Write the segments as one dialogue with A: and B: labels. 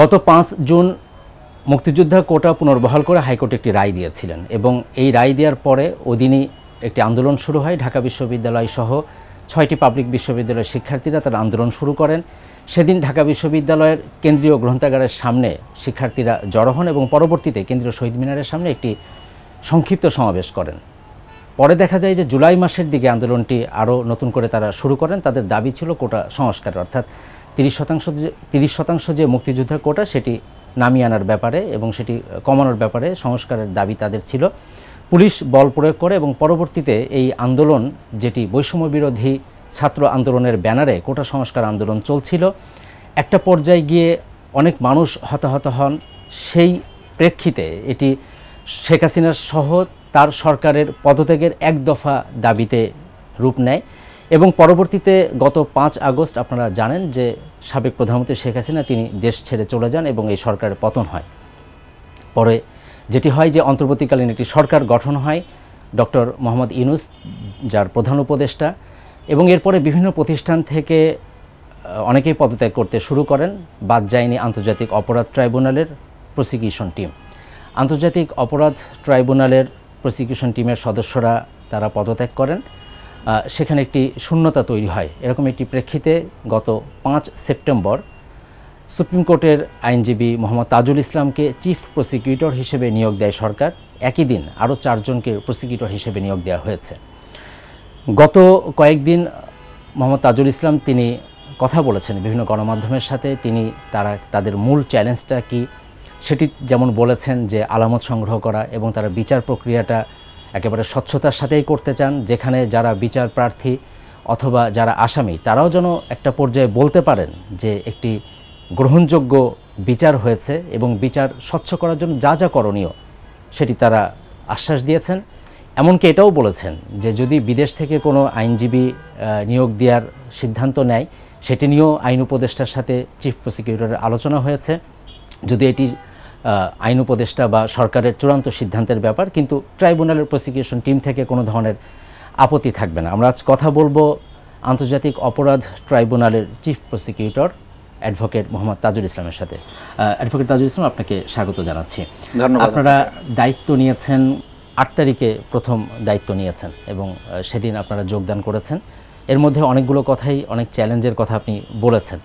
A: গত পাঁচ জুন মুক্তিযোদ্ধা কোটা পুনর্বহাল করে হাইকোর্ট একটি রায় দিয়েছিলেন এবং এই রায় দেওয়ার পরে ওদিনই একটি আন্দোলন শুরু হয় ঢাকা বিশ্ববিদ্যালয় সহ ছয়টি পাবলিক বিশ্ববিদ্যালয়ের শিক্ষার্থীরা তারা আন্দোলন শুরু করেন সেদিন ঢাকা বিশ্ববিদ্যালয়ের কেন্দ্রীয় গ্রন্থাগারের সামনে শিক্ষার্থীরা জড়ো হন এবং পরবর্তীতে কেন্দ্রীয় শহীদ মিনারের সামনে একটি সংক্ষিপ্ত সমাবেশ করেন পরে দেখা যায় যে জুলাই মাসের দিকে আন্দোলনটি আরও নতুন করে তারা শুরু করেন তাদের দাবি ছিল কোটা সংস্কার অর্থাৎ তিরিশ শতাংশ যে তিরিশ শতাংশ যে মুক্তিযোদ্ধা কোটা সেটি নামিয়ে আনার ব্যাপারে এবং সেটি কমানোর ব্যাপারে সংস্কারের দাবি তাদের ছিল পুলিশ বল প্রয়োগ করে এবং পরবর্তীতে এই আন্দোলন যেটি বৈষম্য বিরোধী ছাত্র আন্দোলনের ব্যানারে কোটা সংস্কার আন্দোলন চলছিল একটা পর্যায়ে গিয়ে অনেক মানুষ হতাহত হন সেই প্রেক্ষিতে এটি শেখ হাসিনা সহ তার সরকারের পদত্যাগের এক দফা দাবিতে রূপ নেয় এবং পরবর্তীতে গত পাঁচ আগস্ট আপনারা জানেন যে সাবেক প্রধানমন্ত্রী শেখ হাসিনা তিনি দেশ ছেড়ে চলে যান এবং এই সরকারের পতন হয় পরে যেটি হয় যে অন্তর্বর্তীকালীন একটি সরকার গঠন হয় ডক্টর মোহাম্মদ ইনুস যার প্রধান উপদেষ্টা এবং এরপরে বিভিন্ন প্রতিষ্ঠান থেকে অনেকেই পদত্যাগ করতে শুরু করেন বাদ যায়নি আন্তর্জাতিক অপরাধ ট্রাইব্যুনালের প্রসিকিউশন টিম আন্তর্জাতিক অপরাধ ট্রাইব্যুনালের প্রসিকিউশন টিমের সদস্যরা তারা পদত্যাগ করেন সেখানে একটি শূন্যতা তৈরি হয় এরকম একটি প্রেক্ষিতে গত পাঁচ সেপ্টেম্বর সুপ্রিম কোর্টের আইনজীবী মোহাম্মদ তাজুল ইসলামকে চিফ প্রসিকিউটর হিসেবে নিয়োগ দেয় সরকার একই দিন আরও চারজনকে প্রসিকিউটর হিসেবে নিয়োগ দেওয়া হয়েছে গত কয়েকদিন মোহাম্মদ তাজুল ইসলাম তিনি কথা বলেছেন বিভিন্ন গণমাধ্যমের সাথে তিনি তারা তাদের মূল চ্যালেঞ্জটা কি সেটি যেমন বলেছেন যে আলামত সংগ্রহ করা এবং তারা বিচার প্রক্রিয়াটা একেবারে স্বচ্ছতার সাথেই করতে চান যেখানে যারা বিচার প্রার্থী অথবা যারা আসামি তারাও যেন একটা পর্যায়ে বলতে পারেন যে একটি গ্রহণযোগ্য বিচার হয়েছে এবং বিচার স্বচ্ছ করার জন্য যা যা করণীয় সেটি তারা আশ্বাস দিয়েছেন এমনকি এটাও বলেছেন যে যদি বিদেশ থেকে কোনো আইনজীবী নিয়োগ দেওয়ার সিদ্ধান্ত নেয় সেটি নিয়েও আইন উপদেষ্টার সাথে চিফ প্রসিকিউটরের আলোচনা হয়েছে যদি এটি আইন উপদেষ্টা বা সরকারের চূড়ান্ত সিদ্ধান্তের ব্যাপার কিন্তু ট্রাইব্যুনালের প্রসিকিউশন টিম থেকে কোনো ধরনের আপত্তি থাকবে না আমরা আজ কথা বলবো আন্তর্জাতিক অপরাধ ট্রাইব্যুনালের chief prosecutor advocate Mohammad Tajul ইসলামের সাথে অ্যাডভোকেট তাজুল ইসলাম আপনাকে স্বাগত জানাচ্ছি আপনারা দায়িত্ব নিয়েছেন আট তারিখে প্রথম দায়িত্ব নিয়েছেন এবং সেদিন আপনারা যোগদান করেছেন এর মধ্যে অনেকগুলো কথাই অনেক চ্যালেঞ্জের কথা আপনি বলেছেন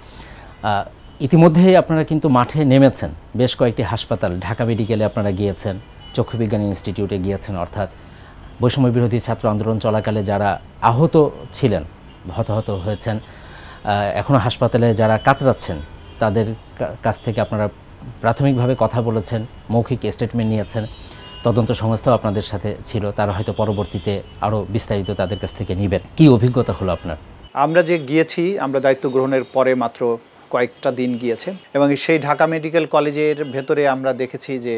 A: ইতিমধ্যেই আপনারা কিন্তু মাঠে নেমেছেন বেশ কয়েকটি হাসপাতাল ঢাকা মেডিকেলে আপনারা গিয়েছেন চক্ষু বিজ্ঞান ইনস্টিটিউটে গিয়েছেন অর্থাৎ বৈষম্য বিরোধী ছাত্র আন্দোলন চলাকালে যারা আহত ছিলেন হতাহত হয়েছেন এখনও হাসপাতালে যারা কাতরাচ্ছেন তাদের কাছ থেকে আপনারা প্রাথমিকভাবে কথা বলেছেন মৌখিক স্টেটমেন্ট নিয়েছেন তদন্ত সংস্থাও আপনাদের সাথে ছিল তারা হয়তো পরবর্তীতে আরও বিস্তারিত তাদের কাছ থেকে নিবেন কি অভিজ্ঞতা হলো আপনার
B: আমরা যে গিয়েছি আমরা দায়িত্ব গ্রহণের পরে মাত্র কয়েকটা দিন গিয়েছে এবং সেই ঢাকা মেডিকেল কলেজের ভেতরে আমরা দেখেছি যে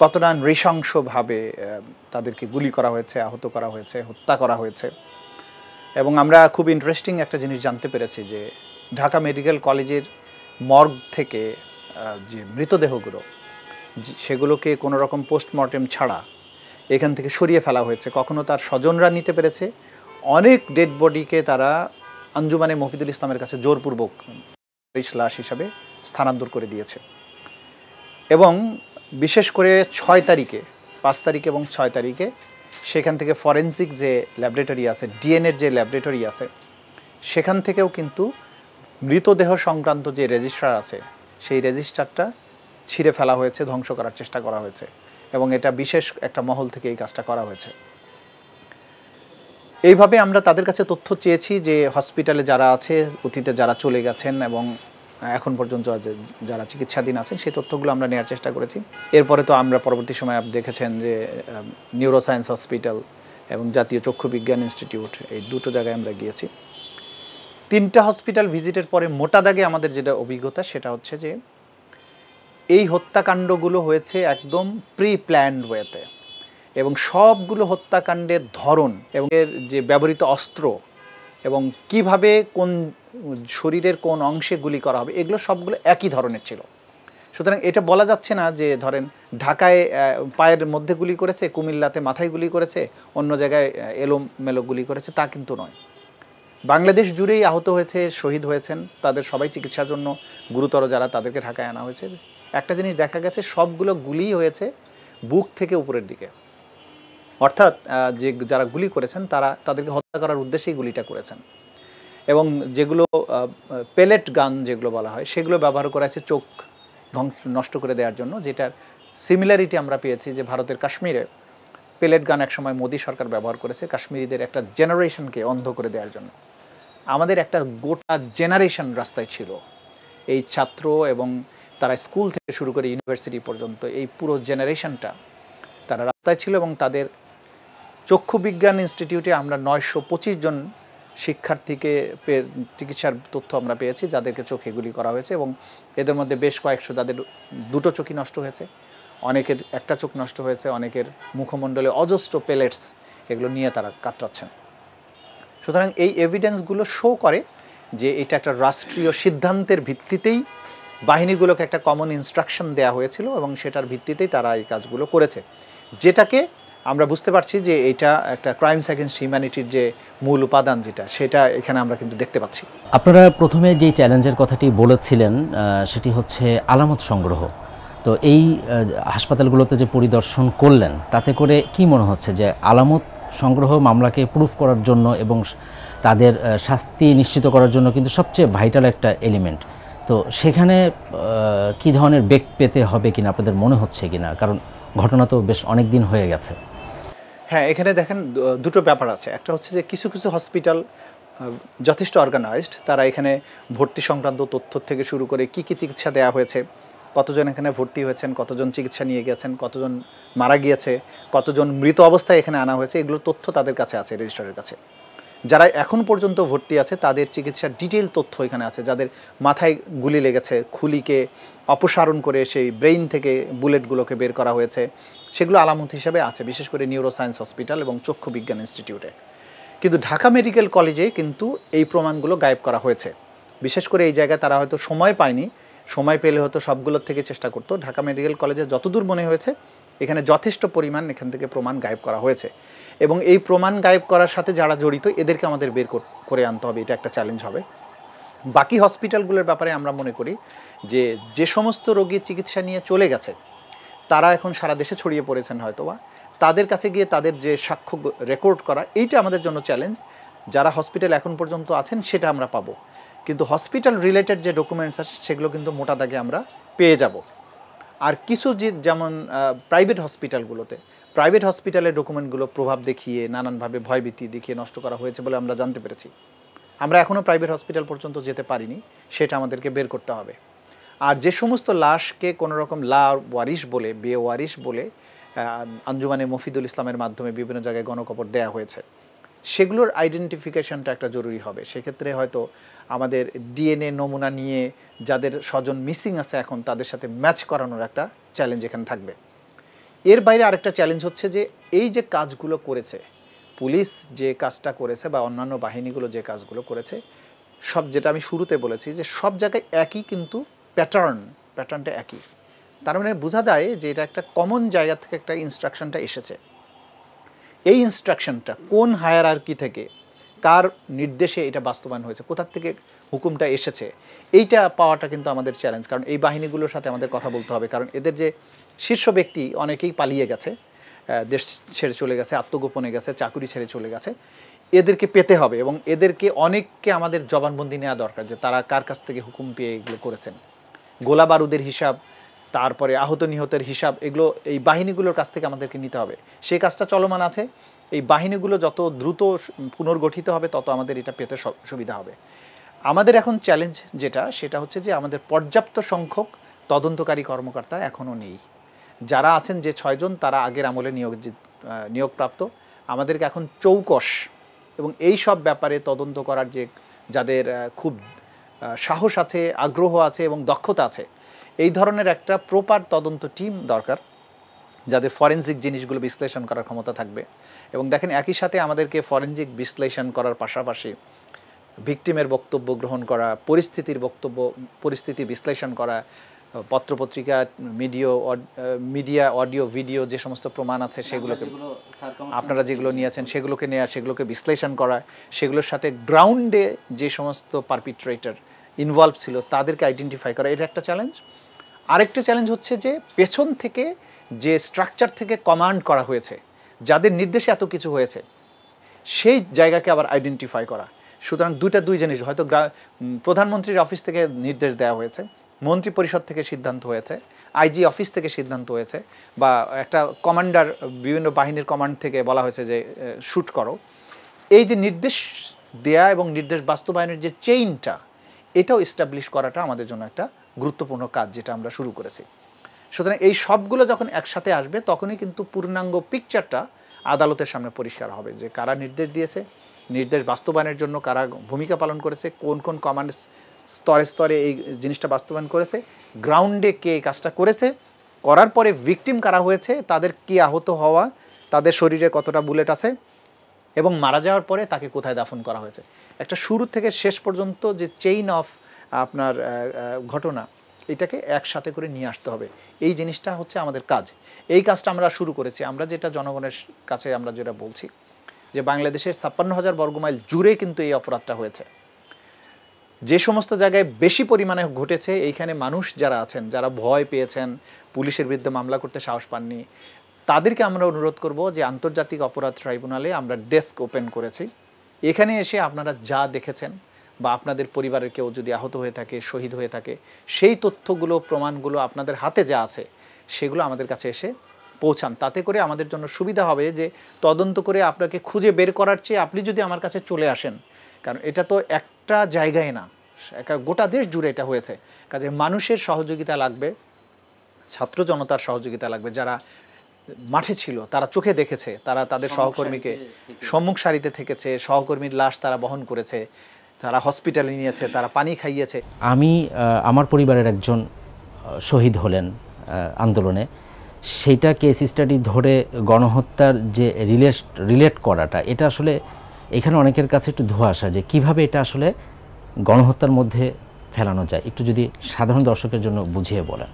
B: কতটা নৃশংসভাবে তাদেরকে গুলি করা হয়েছে আহত করা হয়েছে হত্যা করা হয়েছে এবং আমরা খুব ইন্টারেস্টিং একটা জিনিস জানতে পেরেছি যে ঢাকা মেডিকেল কলেজের মর্গ থেকে যে মৃতদেহগুলো সেগুলোকে কোনো রকম পোস্টমর্টেম ছাড়া এখান থেকে সরিয়ে ফেলা হয়েছে কখনো তার স্বজনরা নিতে পেরেছে অনেক ডেড বডিকে তারা আঞ্জুমানে মফিদুল ইসলামের কাছে জোরপূর্বক লাশ হিসাবে স্থানান্তর করে দিয়েছে এবং বিশেষ করে ছয় তারিখে পাঁচ তারিখ এবং ছয় তারিখে সেখান থেকে ফরেন্সিক যে ল্যাবরেটরি আছে ডিএনএর যে ল্যাবরেটরি আছে সেখান থেকেও কিন্তু মৃতদেহ সংক্রান্ত যে রেজিস্ট্রার আছে সেই রেজিস্ট্রারটা ছিঁড়ে ফেলা হয়েছে ধ্বংস করার চেষ্টা করা হয়েছে এবং এটা বিশেষ একটা মহল থেকে এই কাজটা করা হয়েছে এইভাবে আমরা তাদের কাছে তথ্য চেয়েছি যে হসপিটালে যারা আছে অতীতে যারা চলে গেছেন এবং এখন পর্যন্ত যারা চিকিৎসাধীন আছেন সেই তথ্যগুলো আমরা নেওয়ার চেষ্টা করেছি এরপরে তো আমরা পরবর্তী সময় আপনি দেখেছেন যে নিউরোসায়েন্স হসপিটাল এবং জাতীয় চক্ষু বিজ্ঞান ইনস্টিটিউট এই দুটো জায়গায় আমরা গিয়েছি তিনটা হসপিটাল ভিজিটের পরে মোটা দাগে আমাদের যেটা অভিজ্ঞতা সেটা হচ্ছে যে এই হত্যাকাণ্ডগুলো হয়েছে একদম প্রি প্ল্যান্ড ওয়েতে এবং সবগুলো হত্যাকাণ্ডের ধরন এবং এর যে ব্যবহৃত অস্ত্র এবং কিভাবে কোন শরীরের কোন অংশে গুলি করা হবে এগুলো সবগুলো একই ধরনের ছিল সুতরাং এটা বলা যাচ্ছে না যে ধরেন ঢাকায় পায়ের মধ্যে গুলি করেছে কুমিল্লাতে মাথায় গুলি করেছে অন্য জায়গায় এলোম মেলো গুলি করেছে তা কিন্তু নয় বাংলাদেশ জুড়েই আহত হয়েছে শহীদ হয়েছেন তাদের সবাই চিকিৎসার জন্য গুরুতর যারা তাদেরকে ঢাকায় আনা হয়েছে একটা জিনিস দেখা গেছে সবগুলো গুলিই হয়েছে বুক থেকে উপরের দিকে অর্থাৎ যে যারা গুলি করেছেন তারা তাদেরকে হত্যা করার উদ্দেশ্যেই গুলিটা করেছেন এবং যেগুলো পেলেট গান যেগুলো বলা হয় সেগুলো ব্যবহার করা হয়েছে চোখ ধ্বংস নষ্ট করে দেওয়ার জন্য যেটার সিমিলারিটি আমরা পেয়েছি যে ভারতের কাশ্মীরে পেলেট গান একসময় মোদী সরকার ব্যবহার করেছে কাশ্মীরিদের একটা জেনারেশনকে অন্ধ করে দেওয়ার জন্য আমাদের একটা গোটা জেনারেশন রাস্তায় ছিল এই ছাত্র এবং তারা স্কুল থেকে শুরু করে ইউনিভার্সিটি পর্যন্ত এই পুরো জেনারেশনটা তারা রাস্তায় ছিল এবং তাদের চক্ষু বিজ্ঞান ইনস্টিটিউটে আমরা নয়শো পঁচিশ জন শিক্ষার্থীকে চিকিৎসার তথ্য আমরা পেয়েছি যাদেরকে চোখে গুলি করা হয়েছে এবং এদের মধ্যে বেশ কয়েকশো যাদের দুটো চোখই নষ্ট হয়েছে অনেকের একটা চোখ নষ্ট হয়েছে অনেকের মুখমণ্ডলে অজস্র পেলেটস এগুলো নিয়ে তারা কাটাচ্ছেন সুতরাং এই এভিডেন্সগুলো শো করে যে এটা একটা রাষ্ট্রীয় সিদ্ধান্তের ভিত্তিতেই বাহিনীগুলোকে একটা কমন ইনস্ট্রাকশন দেয়া হয়েছিল এবং সেটার ভিত্তিতেই তারা এই কাজগুলো করেছে যেটাকে আমরা বুঝতে পারছি যে এটা একটা ক্রাইমস সেকেন্ড হিউম্যানিটির যে মূল উপাদান যেটা সেটা এখানে আমরা কিন্তু দেখতে পাচ্ছি
A: আপনারা প্রথমে যে চ্যালেঞ্জের কথাটি বলেছিলেন সেটি হচ্ছে আলামত সংগ্রহ তো এই হাসপাতালগুলোতে যে পরিদর্শন করলেন তাতে করে কি মনে হচ্ছে যে আলামত সংগ্রহ মামলাকে প্রুফ করার জন্য এবং তাদের শাস্তি নিশ্চিত করার জন্য কিন্তু সবচেয়ে ভাইটাল একটা এলিমেন্ট তো সেখানে কি ধরনের বেগ পেতে হবে কিনা আপনাদের মনে হচ্ছে কিনা কারণ ঘটনা তো বেশ অনেক দিন হয়ে গেছে
B: হ্যাঁ এখানে দেখেন দুটো ব্যাপার আছে একটা হচ্ছে যে কিছু কিছু হসপিটাল যথেষ্ট অর্গানাইজড তারা এখানে ভর্তি সংক্রান্ত তথ্য থেকে শুরু করে কি কি চিকিৎসা দেওয়া হয়েছে কতজন এখানে ভর্তি হয়েছেন কতজন চিকিৎসা নিয়ে গেছেন কতজন মারা গিয়েছে কতজন মৃত অবস্থায় এখানে আনা হয়েছে এগুলো তথ্য তাদের কাছে আছে রেজিস্ট্রারের কাছে যারা এখন পর্যন্ত ভর্তি আছে তাদের চিকিৎসার ডিটেল তথ্য এখানে আছে যাদের মাথায় গুলি লেগেছে খুলিকে অপসারণ করে সেই ব্রেইন থেকে বুলেটগুলোকে বের করা হয়েছে সেগুলো আলামত হিসাবে আছে বিশেষ করে নিউরোসায়েন্স হসপিটাল এবং চক্ষু বিজ্ঞান ইনস্টিটিউটে কিন্তু ঢাকা মেডিকেল কলেজে কিন্তু এই প্রমাণগুলো গায়েব করা হয়েছে বিশেষ করে এই জায়গায় তারা হয়তো সময় পায়নি সময় পেলে হয়তো সবগুলোর থেকে চেষ্টা করতো ঢাকা মেডিকেল কলেজে যতদূর মনে হয়েছে এখানে যথেষ্ট পরিমাণ এখান থেকে প্রমাণ গায়েব করা হয়েছে এবং এই প্রমাণ গায়েব করার সাথে যারা জড়িত এদেরকে আমাদের বের করে আনতে হবে এটা একটা চ্যালেঞ্জ হবে বাকি হসপিটালগুলোর ব্যাপারে আমরা মনে করি যে যে সমস্ত রোগীর চিকিৎসা নিয়ে চলে গেছে তারা এখন সারা দেশে ছড়িয়ে পড়েছেন হয়তোবা তাদের কাছে গিয়ে তাদের যে সাক্ষ্য রেকর্ড করা এইটা আমাদের জন্য চ্যালেঞ্জ যারা হসপিটাল এখন পর্যন্ত আছেন সেটা আমরা পাবো কিন্তু হসপিটাল রিলেটেড যে ডকুমেন্টস আছে সেগুলো কিন্তু মোটা দাগে আমরা পেয়ে যাব আর কিছু যে যেমন প্রাইভেট হসপিটালগুলোতে প্রাইভেট হসপিটালের ডকুমেন্টগুলো প্রভাব দেখিয়ে নানানভাবে ভয়ভীতি দেখিয়ে নষ্ট করা হয়েছে বলে আমরা জানতে পেরেছি আমরা এখনও প্রাইভেট হসপিটাল পর্যন্ত যেতে পারিনি সেটা আমাদেরকে বের করতে হবে আর যে সমস্ত লাশকে কোনো রকম লা ওয়ারিশ বলে বিয়ে ওয়ারিশ বলে আঞ্জুমানে মফিদুল ইসলামের মাধ্যমে বিভিন্ন জায়গায় গণকবর দেয়া হয়েছে সেগুলোর আইডেন্টিফিকেশনটা একটা জরুরি হবে সেক্ষেত্রে হয়তো আমাদের ডিএনএ নমুনা নিয়ে যাদের স্বজন মিসিং আছে এখন তাদের সাথে ম্যাচ করানোর একটা চ্যালেঞ্জ এখানে থাকবে এর বাইরে আরেকটা চ্যালেঞ্জ হচ্ছে যে এই যে কাজগুলো করেছে পুলিশ যে কাজটা করেছে বা অন্যান্য বাহিনীগুলো যে কাজগুলো করেছে সব যেটা আমি শুরুতে বলেছি যে সব জায়গায় একই কিন্তু প্যাটার্ন প্যাটার্নটা একই তার মানে বোঝা যায় যে এটা একটা কমন জায়গা থেকে একটা ইনস্ট্রাকশনটা এসেছে এই ইনস্ট্রাকশনটা কোন হায়ার আর থেকে কার নির্দেশে এটা বাস্তবায়ন হয়েছে কোথার থেকে হুকুমটা এসেছে এইটা পাওয়াটা কিন্তু আমাদের চ্যালেঞ্জ কারণ এই বাহিনীগুলোর সাথে আমাদের কথা বলতে হবে কারণ এদের যে শীর্ষ ব্যক্তি অনেকেই পালিয়ে গেছে দেশ ছেড়ে চলে গেছে আত্মগোপনে গেছে চাকুরি ছেড়ে চলে গেছে এদেরকে পেতে হবে এবং এদেরকে অনেককে আমাদের জবানবন্দি নেওয়া দরকার যে তারা কার কাছ থেকে হুকুম পেয়ে এগুলো করেছেন গোলা বারুদের হিসাব তারপরে আহত নিহতের হিসাব এগুলো এই বাহিনীগুলোর কাছ থেকে আমাদেরকে নিতে হবে সেই কাজটা চলমান আছে এই বাহিনীগুলো যত দ্রুত পুনর্গঠিত হবে তত আমাদের এটা পেতে সুবিধা হবে আমাদের এখন চ্যালেঞ্জ যেটা সেটা হচ্ছে যে আমাদের পর্যাপ্ত সংখ্যক তদন্তকারী কর্মকর্তা এখনও নেই যারা আছেন যে ছয়জন তারা আগের আমলে নিয়োগ নিয়োগপ্রাপ্ত আমাদেরকে এখন চৌকশ এবং এই সব ব্যাপারে তদন্ত করার যে যাদের খুব সাহস আছে আগ্রহ আছে এবং দক্ষতা আছে এই ধরনের একটা প্রপার তদন্ত টিম দরকার যাদের ফরেন্সিক জিনিসগুলো বিশ্লেষণ করার ক্ষমতা থাকবে এবং দেখেন একই সাথে আমাদেরকে ফরেন্সিক বিশ্লেষণ করার পাশাপাশি ভিকটিমের বক্তব্য গ্রহণ করা পরিস্থিতির বক্তব্য পরিস্থিতি বিশ্লেষণ করা পত্রপত্রিকা মিডিও মিডিয়া অডিও ভিডিও যে সমস্ত প্রমাণ আছে সেগুলোকে আপনারা যেগুলো নিয়েছেন সেগুলোকে নেওয়া সেগুলোকে বিশ্লেষণ করা সেগুলোর সাথে গ্রাউন্ডে যে সমস্ত পারপিট্রেটার ইনভলভ ছিল তাদেরকে আইডেন্টিফাই করা এটা একটা চ্যালেঞ্জ আরেকটা চ্যালেঞ্জ হচ্ছে যে পেছন থেকে যে স্ট্রাকচার থেকে কমান্ড করা হয়েছে যাদের নির্দেশে এত কিছু হয়েছে সেই জায়গাকে আবার আইডেন্টিফাই করা সুতরাং দুইটা দুই জিনিস হয়তো প্রধানমন্ত্রীর অফিস থেকে নির্দেশ দেওয়া হয়েছে মন্ত্রী পরিষদ থেকে সিদ্ধান্ত হয়েছে আইজি অফিস থেকে সিদ্ধান্ত হয়েছে বা একটা কমান্ডার বিভিন্ন বাহিনীর কমান্ড থেকে বলা হয়েছে যে শ্যুট করো এই যে নির্দেশ দেয়া এবং নির্দেশ বাস্তবায়নের যে চেইনটা এটাও এস্টাবলিশ করাটা আমাদের জন্য একটা গুরুত্বপূর্ণ কাজ যেটা আমরা শুরু করেছি সুতরাং এই সবগুলো যখন একসাথে আসবে তখনই কিন্তু পূর্ণাঙ্গ পিকচারটা আদালতের সামনে পরিষ্কার হবে যে কারা নির্দেশ দিয়েছে নির্দেশ বাস্তবায়নের জন্য কারা ভূমিকা পালন করেছে কোন কোন কমান্ড স্তরে স্তরে এই জিনিসটা বাস্তবায়ন করেছে গ্রাউন্ডে কে এই কাজটা করেছে করার পরে ভিকটিম কারা হয়েছে তাদের কি আহত হওয়া তাদের শরীরে কতটা বুলেট আছে এবং মারা যাওয়ার পরে তাকে কোথায় দাফন করা হয়েছে একটা শুরু থেকে শেষ পর্যন্ত যে চেইন অফ আপনার ঘটনা এটাকে একসাথে করে নিয়ে আসতে হবে এই জিনিসটা হচ্ছে আমাদের কাজ এই কাজটা আমরা শুরু করেছি আমরা যেটা জনগণের কাছে আমরা যেটা বলছি যে বাংলাদেশের ছাপ্পান্ন হাজার বর্গমাইল জুড়ে কিন্তু এই অপরাধটা হয়েছে যে সমস্ত জায়গায় বেশি পরিমাণে ঘটেছে এইখানে মানুষ যারা আছেন যারা ভয় পেয়েছেন পুলিশের বিরুদ্ধে মামলা করতে সাহস পাননি তাদেরকে আমরা অনুরোধ করব যে আন্তর্জাতিক অপরাধ ট্রাইব্যুনালে আমরা ডেস্ক ওপেন করেছি এখানে এসে আপনারা যা দেখেছেন বা আপনাদের পরিবারের কেউ যদি আহত হয়ে থাকে শহীদ হয়ে থাকে সেই তথ্যগুলো প্রমাণগুলো আপনাদের হাতে যা আছে সেগুলো আমাদের কাছে এসে পৌঁছান তাতে করে আমাদের জন্য সুবিধা হবে যে তদন্ত করে আপনাকে খুঁজে বের করার চেয়ে আপনি যদি আমার কাছে চলে আসেন কারণ এটা তো একটা জায়গায় না একা গোটা দেশ জুড়ে এটা হয়েছে কাজে মানুষের সহযোগিতা লাগবে ছাত্র জনতার সহযোগিতা লাগবে যারা মাঠে ছিল তারা চোখে দেখেছে তারা তাদের সহকর্মীকে সম্মুখ সারিতে থেকেছে সহকর্মীর লাশ তারা বহন করেছে তারা হসপিটালে নিয়েছে তারা পানি খাইয়েছে
A: আমি আমার পরিবারের একজন শহীদ হলেন আন্দোলনে সেইটা কেস স্টাডি ধরে গণহত্যার যে রিলেস রিলেট করাটা এটা আসলে এখানে অনেকের কাছে একটু আসা যে কিভাবে এটা আসলে গণহত্যার মধ্যে ফেলানো যায় একটু যদি সাধারণ দর্শকের জন্য বুঝিয়ে বলেন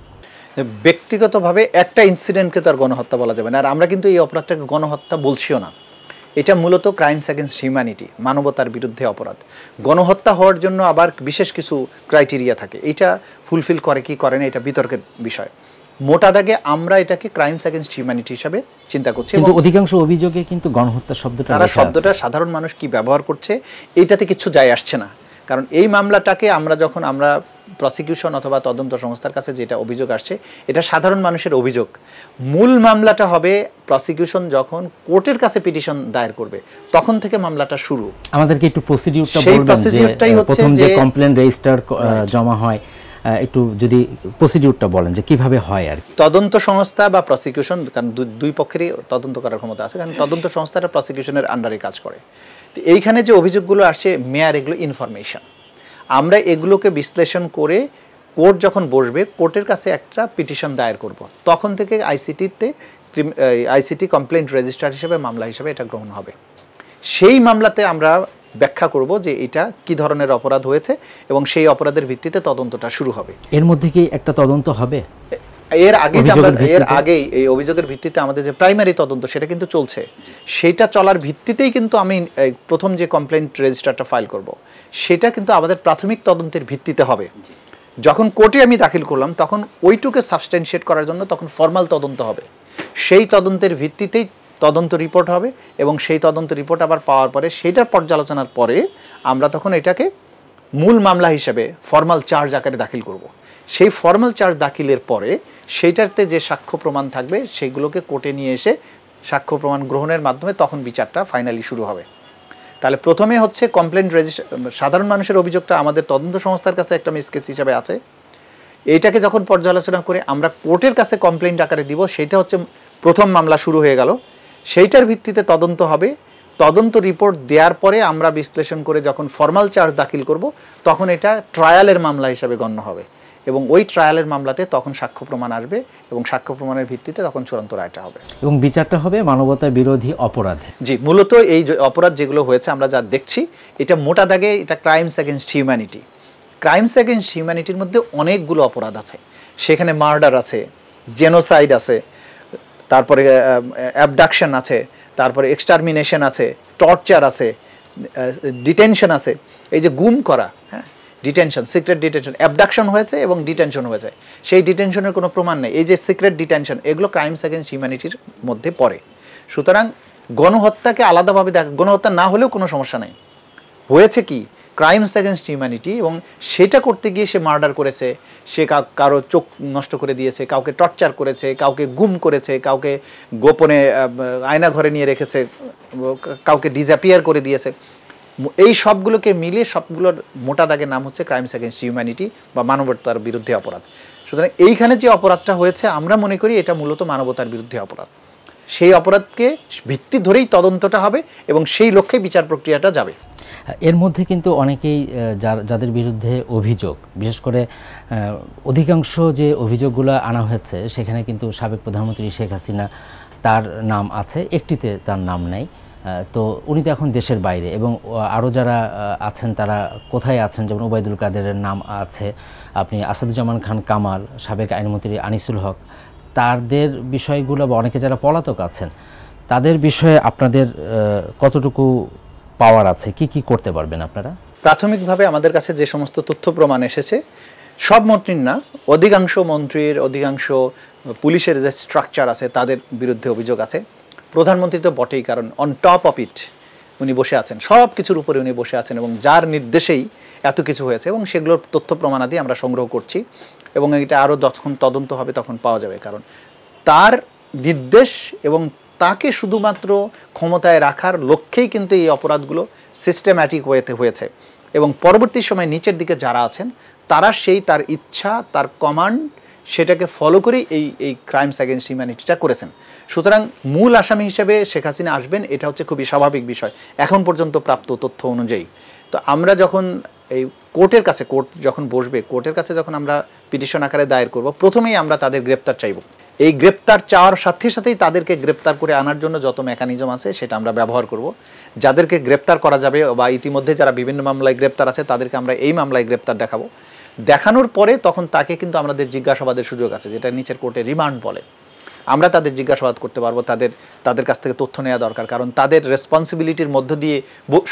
B: ব্যক্তিগতভাবে একটা ইনসিডেন্টকে তো আর গণহত্যা বলা যাবে না আর আমরা কিন্তু এই অপরাধটাকে গণহত্যা বলছিও না এটা মূলত ক্রাইমস অ্যাগেনস্ট হিউম্যানিটি মানবতার বিরুদ্ধে অপরাধ গণহত্যা হওয়ার জন্য আবার বিশেষ কিছু ক্রাইটেরিয়া থাকে এটা ফুলফিল করে কি করে না এটা বিতর্কের বিষয় মোটা দাগে আমরা এটাকে ক্রাইমস অ্যাগেনস্ট হিউম্যানিটি হিসাবে চিন্তা করছি কিন্তু অধিকাংশ
A: অভিযোগে কিন্তু গণহত্যা শব্দটা তারা শব্দটা
B: সাধারণ মানুষ কি ব্যবহার করছে এইটাতে কিছু যায় আসছে না কারণ এই মামলাটাকে আমরা যখন আমরা প্রসিকিউশন অথবা তদন্ত সংস্থার কাছে যেটা অভিযোগ আসছে এটা সাধারণ মানুষের অভিযোগ মূল মামলাটা হবে প্রসিকিউশন যখন কোর্টের কাছে পিটিশন দায়ের করবে তখন থেকে মামলাটা শুরু
A: আমাদেরকে একটু প্রসিডিউরটা বলবেন যে প্রথম যে কমপ্লেন রেজিস্টার জমা হয় একটু যদি প্রসিডিউরটা বলেন যে কিভাবে হয় আর কি
B: তদন্ত সংস্থা বা প্রসিকিউশন কারণ দুই পক্ষেরই তদন্ত করার ক্ষমতা আছে কারণ তদন্ত সংস্থাটা প্রসিকিউশনের আন্ডারে কাজ করে এইখানে যে অভিযোগগুলো আসছে মেয়ার এগুলো ইনফরমেশন আমরা এগুলোকে বিশ্লেষণ করে কোর্ট যখন বসবে কোর্টের কাছে একটা পিটিশন দায়ের করব। তখন থেকে আইসিটিতে আইসিটি কমপ্লেন্ট রেজিস্টার হিসেবে মামলা হিসেবে এটা গ্রহণ হবে সেই মামলাতে আমরা ব্যাখ্যা করব যে এটা কি ধরনের অপরাধ হয়েছে এবং সেই অপরাধের ভিত্তিতে তদন্তটা শুরু হবে
A: এর মধ্যে কি একটা তদন্ত হবে
B: এর আগে এর আগেই এই অভিযোগের ভিত্তিতে আমাদের যে প্রাইমারি তদন্ত সেটা কিন্তু চলছে সেটা চলার ভিত্তিতেই কিন্তু আমি প্রথম যে কমপ্লেন্ট রেজিস্টারটা ফাইল করব সেটা কিন্তু আমাদের প্রাথমিক তদন্তের ভিত্তিতে হবে যখন কোর্টে আমি দাখিল করলাম তখন ওইটুকে সাবস্টেনশিয়েট করার জন্য তখন ফর্মাল তদন্ত হবে সেই তদন্তের ভিত্তিতেই তদন্ত রিপোর্ট হবে এবং সেই তদন্ত রিপোর্ট আবার পাওয়ার পরে সেইটার পর্যালোচনার পরে আমরা তখন এটাকে মূল মামলা হিসেবে ফর্মাল চার্জ আকারে দাখিল করব সেই ফর্মাল চার্জ দাখিলের পরে সেইটাতে যে সাক্ষ্য প্রমাণ থাকবে সেইগুলোকে কোর্টে নিয়ে এসে সাক্ষ্য প্রমাণ গ্রহণের মাধ্যমে তখন বিচারটা ফাইনালি শুরু হবে তাহলে প্রথমে হচ্ছে কমপ্লেন রেজিস্টার সাধারণ মানুষের অভিযোগটা আমাদের তদন্ত সংস্থার কাছে একটা মিসকেস হিসাবে আছে এইটাকে যখন পর্যালোচনা করে আমরা কোর্টের কাছে কমপ্লেন আকারে দিব সেটা হচ্ছে প্রথম মামলা শুরু হয়ে গেল সেইটার ভিত্তিতে তদন্ত হবে তদন্ত রিপোর্ট দেওয়ার পরে আমরা বিশ্লেষণ করে যখন ফর্মাল চার্জ দাখিল করব তখন এটা ট্রায়ালের মামলা হিসাবে গণ্য হবে এবং ওই ট্রায়ালের মামলাতে তখন সাক্ষ্য প্রমাণ আসবে এবং সাক্ষ্য প্রমাণের ভিত্তিতে তখন চূড়ান্ত রায়টা হবে
A: এবং বিচারটা হবে মানবতা বিরোধী অপরাধে
B: জি মূলত এই অপরাধ যেগুলো হয়েছে আমরা যা দেখছি এটা মোটা দাগে এটা crimes against humanity crimes against হিউম্যানিটির মধ্যে অনেকগুলো অপরাধ আছে সেখানে মার্ডার আছে জেনোসাইড আছে তারপরে অ্যাবডাকশন আছে তারপরে এক্সটারমিনেশন আছে টর্চার আছে ডিটেনশন আছে এই যে গুম করা হ্যাঁ ডিটেনশন সিক্রেট ডিটেনশন অ্যাবডাকশন হয়েছে এবং ডিটেনশন হয়েছে সেই ডিটেনশনের কোনো প্রমাণ নেই এই যে সিক্রেট ডিটেনশন এগুলো ক্রাইমস অ্যাগেন্স্ট হিউম্যানিটির মধ্যে পড়ে সুতরাং গণহত্যাকে আলাদাভাবে দেখ গণহত্যা না হলেও কোনো সমস্যা নেই হয়েছে কি ক্রাইমস অ্যাগেন্স্ট হিউম্যানিটি এবং সেটা করতে গিয়ে সে মার্ডার করেছে সে কারো চোখ নষ্ট করে দিয়েছে কাউকে টর্চার করেছে কাউকে গুম করেছে কাউকে গোপনে আয়না ঘরে নিয়ে রেখেছে কাউকে ডিজাপিয়ার করে দিয়েছে এই সবগুলোকে মিলিয়ে সবগুলোর মোটা দাগের নাম হচ্ছে ক্রাইমস অ্যাগেন্স্ট হিউম্যানিটি বা মানবতার বিরুদ্ধে অপরাধ সুতরাং এইখানে যে অপরাধটা হয়েছে আমরা মনে করি এটা মূলত মানবতার বিরুদ্ধে অপরাধ সেই অপরাধকে ভিত্তি ধরেই তদন্তটা হবে এবং সেই লক্ষ্যে বিচার প্রক্রিয়াটা যাবে
A: এর মধ্যে কিন্তু অনেকেই যাদের বিরুদ্ধে অভিযোগ বিশেষ করে অধিকাংশ যে অভিযোগগুলো আনা হয়েছে সেখানে কিন্তু সাবেক প্রধানমন্ত্রী শেখ হাসিনা তার নাম আছে একটিতে তার নাম নেই তো উনি তো এখন দেশের বাইরে এবং আরও যারা আছেন তারা কোথায় আছেন যেমন ওবায়দুল কাদেরের নাম আছে আপনি আসাদুজ্জামান খান কামাল সাবেক আইনমন্ত্রী আনিসুল হক তাদের বিষয়গুলো বা অনেকে যারা পলাতক আছেন তাদের বিষয়ে আপনাদের কতটুকু পাওয়ার আছে কি কি করতে পারবেন আপনারা
B: প্রাথমিকভাবে আমাদের কাছে যে সমস্ত তথ্য প্রমাণ এসেছে সব মন্ত্রীর না অধিকাংশ মন্ত্রীর অধিকাংশ পুলিশের যে স্ট্রাকচার আছে তাদের বিরুদ্ধে অভিযোগ আছে প্রধানমন্ত্রী তো বটেই কারণ অন টপ অফ ইট উনি বসে আছেন সব কিছুর উপরে উনি বসে আছেন এবং যার নির্দেশেই এত কিছু হয়েছে এবং সেগুলোর তথ্য প্রমাণাদি আমরা সংগ্রহ করছি এবং এটা আরও যখন তদন্ত হবে তখন পাওয়া যাবে কারণ তার নির্দেশ এবং তাকে শুধুমাত্র ক্ষমতায় রাখার লক্ষ্যেই কিন্তু এই অপরাধগুলো সিস্টেম্যাটিক ওয়েতে হয়েছে এবং পরবর্তী সময় নিচের দিকে যারা আছেন তারা সেই তার ইচ্ছা তার কমান্ড সেটাকে ফলো করেই এই এই ক্রাইমস অ্যাগেনস্ট হিউম্যানিটিটা করেছেন সুতরাং মূল আসামি হিসেবে শেখ হাসিনা আসবেন এটা হচ্ছে খুবই স্বাভাবিক বিষয় এখন পর্যন্ত প্রাপ্ত তথ্য অনুযায়ী তো আমরা যখন এই কোর্টের কাছে কোর্ট যখন বসবে কোর্টের কাছে যখন আমরা পিটিশন আকারে দায়ের করব প্রথমেই আমরা তাদের গ্রেপ্তার চাইব এই গ্রেপ্তার চাওয়ার সাথে সাথেই তাদেরকে গ্রেপ্তার করে আনার জন্য যত মেকানিজম আছে সেটা আমরা ব্যবহার করব যাদেরকে গ্রেপ্তার করা যাবে বা ইতিমধ্যে যারা বিভিন্ন মামলায় গ্রেপ্তার আছে তাদেরকে আমরা এই মামলায় গ্রেপ্তার দেখাবো দেখানোর পরে তখন তাকে কিন্তু আমাদের জিজ্ঞাসাবাদের সুযোগ আছে যেটা নিচের কোর্টে রিমান্ড বলে আমরা তাদের জিজ্ঞাসাবাদ করতে পারবো তাদের তাদের কাছ থেকে তথ্য নেওয়া দরকার কারণ তাদের রেসপন্সিবিলিটির মধ্য দিয়ে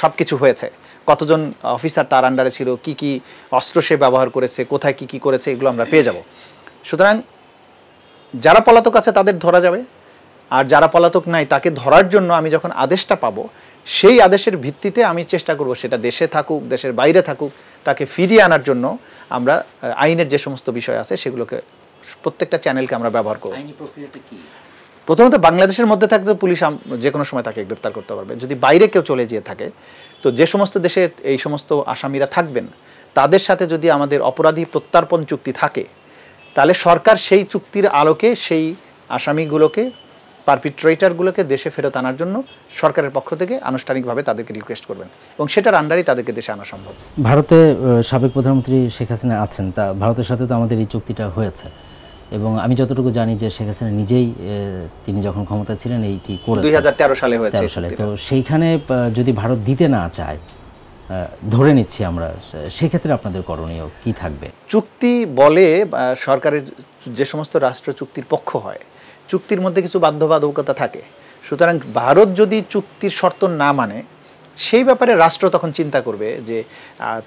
B: সব কিছু হয়েছে কতজন অফিসার তার আন্ডারে ছিল কি কি অস্ত্র সে ব্যবহার করেছে কোথায় কি কি করেছে এগুলো আমরা পেয়ে যাব সুতরাং যারা পলাতক আছে তাদের ধরা যাবে আর যারা পলাতক নাই তাকে ধরার জন্য আমি যখন আদেশটা পাবো সেই আদেশের ভিত্তিতে আমি চেষ্টা করব সেটা দেশে থাকুক দেশের বাইরে থাকুক তাকে ফিরিয়ে আনার জন্য আমরা আইনের যে সমস্ত বিষয় আছে সেগুলোকে প্রত্যেকটা চ্যানেলকে আমরা ব্যবহার করব প্রথমত বাংলাদেশের মধ্যে থাকলে পুলিশ যে কোনো সময় তাকে গ্রেপ্তার করতে পারবে যদি বাইরে কেউ চলে যেয়ে থাকে তো যে সমস্ত দেশে এই সমস্ত আসামিরা থাকবেন তাদের সাথে যদি আমাদের অপরাধী প্রত্যার্পণ চুক্তি থাকে তাহলে সরকার সেই চুক্তির আলোকে সেই আসামিগুলোকে পারপিট্রেটারগুলোকে দেশে ফেরত আনার জন্য সরকারের পক্ষ থেকে আনুষ্ঠানিকভাবে তাদেরকে রিকোয়েস্ট করবেন এবং সেটার আন্ডারেই তাদেরকে দেশে আনা সম্ভব
A: ভারতে সাবেক প্রধানমন্ত্রী শেখ হাসিনা আছেন তা ভারতের সাথে তো আমাদের এই চুক্তিটা হয়েছে এবং আমি যতটুকু জানি যে শেখ হাসিনা নিজেই তিনি যখন ক্ষমতা ছিলেন এইটি করে দুই
B: সালে হয়েছে সালে
A: তো সেইখানে যদি ভারত দিতে না চায় ধরে নিচ্ছি আমরা সেক্ষেত্রে আপনাদের করণীয় কি থাকবে
B: চুক্তি বলে সরকারের যে সমস্ত রাষ্ট্র চুক্তির পক্ষ হয় চুক্তির মধ্যে কিছু বাধ্যবাধকতা থাকে সুতরাং ভারত যদি চুক্তির শর্ত না মানে সেই ব্যাপারে রাষ্ট্র তখন চিন্তা করবে যে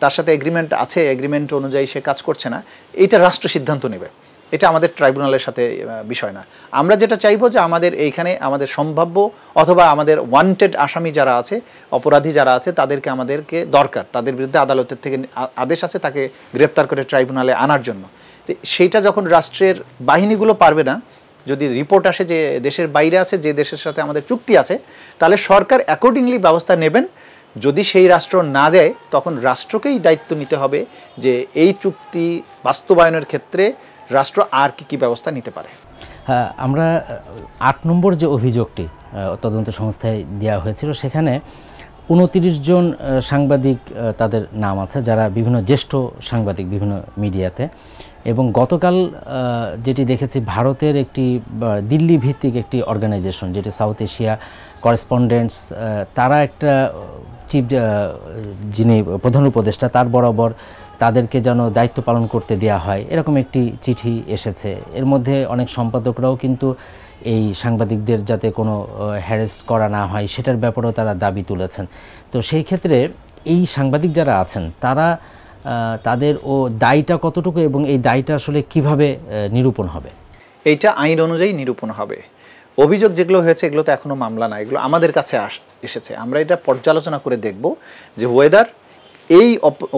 B: তার সাথে এগ্রিমেন্ট আছে এগ্রিমেন্ট অনুযায়ী সে কাজ করছে না এইটা রাষ্ট্র সিদ্ধান্ত নেবে এটা আমাদের ট্রাইব্যুনালের সাথে বিষয় না আমরা যেটা চাইব যে আমাদের এইখানে আমাদের সম্ভাব্য অথবা আমাদের ওয়ান্টেড আসামি যারা আছে অপরাধী যারা আছে তাদেরকে আমাদেরকে দরকার তাদের বিরুদ্ধে আদালতের থেকে আদেশ আছে তাকে গ্রেপ্তার করে ট্রাইব্যুনালে আনার জন্য তো সেইটা যখন রাষ্ট্রের বাহিনীগুলো পারবে না যদি রিপোর্ট আসে যে দেশের বাইরে আছে যে দেশের সাথে আমাদের চুক্তি আছে তাহলে সরকার অ্যাকর্ডিংলি ব্যবস্থা নেবেন যদি সেই রাষ্ট্র না দেয় তখন রাষ্ট্রকেই দায়িত্ব নিতে হবে যে এই চুক্তি বাস্তবায়নের ক্ষেত্রে রাষ্ট্র আর কি কি ব্যবস্থা নিতে পারে
A: হ্যাঁ আমরা আট নম্বর যে অভিযোগটি তদন্ত সংস্থায় দেওয়া হয়েছিল সেখানে উনতিরিশ জন সাংবাদিক তাদের নাম আছে যারা বিভিন্ন জ্যেষ্ঠ সাংবাদিক বিভিন্ন মিডিয়াতে এবং গতকাল যেটি দেখেছি ভারতের একটি দিল্লি ভিত্তিক একটি অর্গানাইজেশন যেটি সাউথ এশিয়া করেসপন্ডেন্টস তারা একটা চিফ যিনি প্রধান উপদেষ্টা তার বরাবর তাদেরকে যেন দায়িত্ব পালন করতে দেয়া হয় এরকম একটি চিঠি এসেছে এর মধ্যে অনেক সম্পাদকরাও কিন্তু এই সাংবাদিকদের যাতে কোনো হ্যারেস করা না হয় সেটার ব্যাপারেও তারা দাবি তুলেছেন তো সেই ক্ষেত্রে এই সাংবাদিক যারা আছেন তারা তাদের ও দায়টা কতটুকু এবং এই দায়টা আসলে কিভাবে নিরূপণ হবে
B: এইটা আইন অনুযায়ী নিরূপণ হবে অভিযোগ যেগুলো হয়েছে এগুলো তো এখনও মামলা না এগুলো আমাদের কাছে আস এসেছে আমরা এটা পর্যালোচনা করে দেখব যে ওয়েদার এই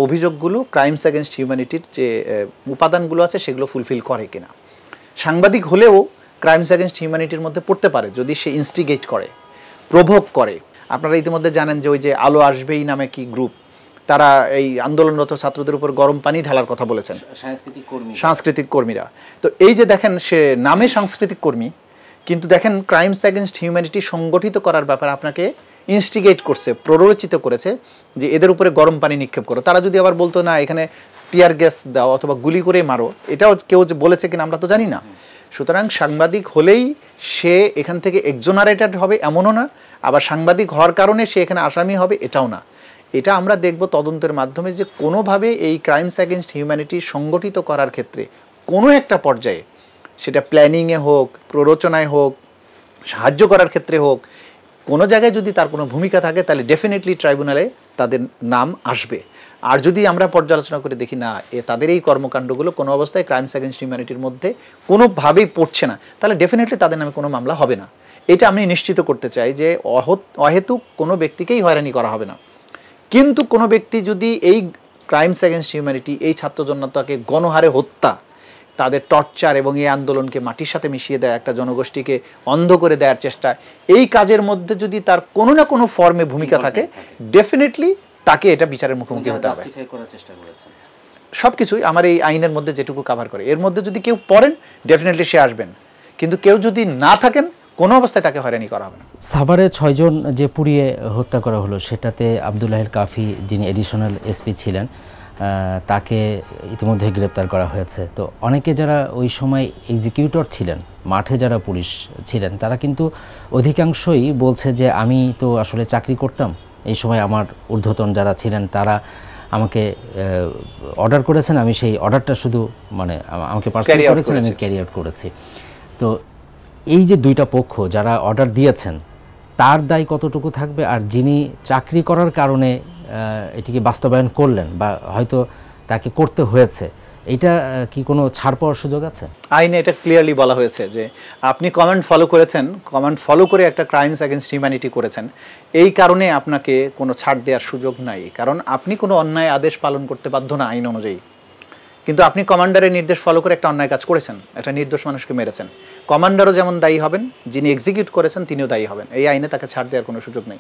B: অভিযোগগুলো ক্রাইমস অ্যাগেনস্ট হিউম্যানিটির যে উপাদানগুলো আছে সেগুলো ফুলফিল করে কিনা সাংবাদিক হলেও ক্রাইমস অ্যাগেনস্ট হিউম্যানিটির মধ্যে পড়তে পারে যদি সে ইনস্টিগেট করে প্রভোগ করে আপনারা ইতিমধ্যে জানেন যে ওই যে আলো আসবেই নামে কি গ্রুপ তারা এই আন্দোলনরত ছাত্রদের উপর গরম পানি ঢালার কথা বলেছেন
A: সাংস্কৃতিক কর্মী
B: সাংস্কৃতিক কর্মীরা তো এই যে দেখেন সে নামে সাংস্কৃতিক কর্মী কিন্তু দেখেন ক্রাইমস অ্যাগেনস্ট হিউম্যানিটি সংগঠিত করার ব্যাপারে আপনাকে ইনস্টিগেট করছে প্ররোচিত করেছে যে এদের উপরে গরম পানি নিক্ষেপ করো তারা যদি আবার বলতো না এখানে টিয়ার গ্যাস দাও অথবা গুলি করে মারো এটাও কেউ বলেছে কিনা আমরা তো জানি না সুতরাং সাংবাদিক হলেই সে এখান থেকে এক্সোনারেটেড হবে এমনও না আবার সাংবাদিক হওয়ার কারণে সে এখানে আসামি হবে এটাও না এটা আমরা দেখব তদন্তের মাধ্যমে যে কোনোভাবে এই ক্রাইমস অ্যাগেনস্ট হিউম্যানিটি সংগঠিত করার ক্ষেত্রে কোনো একটা পর্যায়ে সেটা প্ল্যানিংয়ে হোক প্ররোচনায় হোক সাহায্য করার ক্ষেত্রে হোক কোনো জায়গায় যদি তার কোনো ভূমিকা থাকে তাহলে ডেফিনেটলি ট্রাইব্যুনালে তাদের নাম আসবে আর যদি আমরা পর্যালোচনা করে দেখি না এ তাদের এই কর্মকাণ্ডগুলো কোনো অবস্থায় ক্রাইমস অ্যাগেন্স্ট হিউম্যানিটির মধ্যে কোনোভাবেই পড়ছে না তাহলে ডেফিনেটলি তাদের নামে কোনো মামলা হবে না এটা আমি নিশ্চিত করতে চাই যে অহেতুক কোনো ব্যক্তিকেই হয়রানি করা হবে না কিন্তু কোনো ব্যক্তি যদি এই ক্রাইমস অ্যাগেন্স্ট হিউম্যানিটি এই ছাত্রজন্যতাকে গণহারে হত্যা তাদের টর্চার এবং এই আন্দোলনকে মাটির সাথে মিশিয়ে দেয় একটা জনগোষ্ঠীকে অন্ধ করে দেওয়ার চেষ্টা এই কাজের মধ্যে যদি তার কোনো না কোনো ফর্মে ভূমিকা থাকে ডেফিনেটলি তাকে এটা বিচারের মুখোমুখি হতে হবে সব কিছুই আমার এই আইনের মধ্যে যেটুকু কাভার করে এর মধ্যে যদি কেউ পড়েন ডেফিনেটলি সে আসবেন কিন্তু কেউ যদি না থাকেন কোনো অবস্থায় তাকে হয়রানি করা হবে
A: সাভারে ছয়জন যে পুড়িয়ে হত্যা করা হলো সেটাতে আবদুল্লাহ কাফি যিনি এডিশনাল এসপি ছিলেন তাকে ইতিমধ্যে গ্রেপ্তার করা হয়েছে তো অনেকে যারা ওই সময় এক্সিকিউটর ছিলেন মাঠে যারা পুলিশ ছিলেন তারা কিন্তু অধিকাংশই বলছে যে আমি তো আসলে চাকরি করতাম এই সময় আমার ঊর্ধ্বতন যারা ছিলেন তারা আমাকে অর্ডার করেছেন আমি সেই অর্ডারটা শুধু মানে আমাকে পার্সেল করেছেন আমি ক্যারি আউট করেছি তো এই যে দুইটা পক্ষ যারা অর্ডার দিয়েছেন তার দায় কতটুকু থাকবে আর যিনি চাকরি করার কারণে এটিকে বাস্তবায়ন করলেন বা হয়তো তাকে করতে হয়েছে এটা কি কোনো ছাড় পাওয়ার সুযোগ আছে আইনে
B: এটা ক্লিয়ারলি বলা হয়েছে যে আপনি কমেন্ট ফলো করেছেন কমেন্ট ফলো করে একটা ক্রাইমস অ্যাগেনস্ট হিউম্যানিটি করেছেন এই কারণে আপনাকে কোনো ছাড় দেওয়ার সুযোগ নাই কারণ আপনি কোনো অন্যায় আদেশ পালন করতে বাধ্য না আইন অনুযায়ী কিন্তু আপনি কমান্ডারের নির্দেশ ফলো করে একটা অন্যায় কাজ করেছেন একটা নির্দোষ মানুষকে মেরেছেন কমান্ডারও যেমন দায়ী হবেন যিনি এক্সিকিউট করেছেন তিনিও দায়ী হবেন এই আইনে তাকে ছাড় দেওয়ার কোনো সুযোগ নেই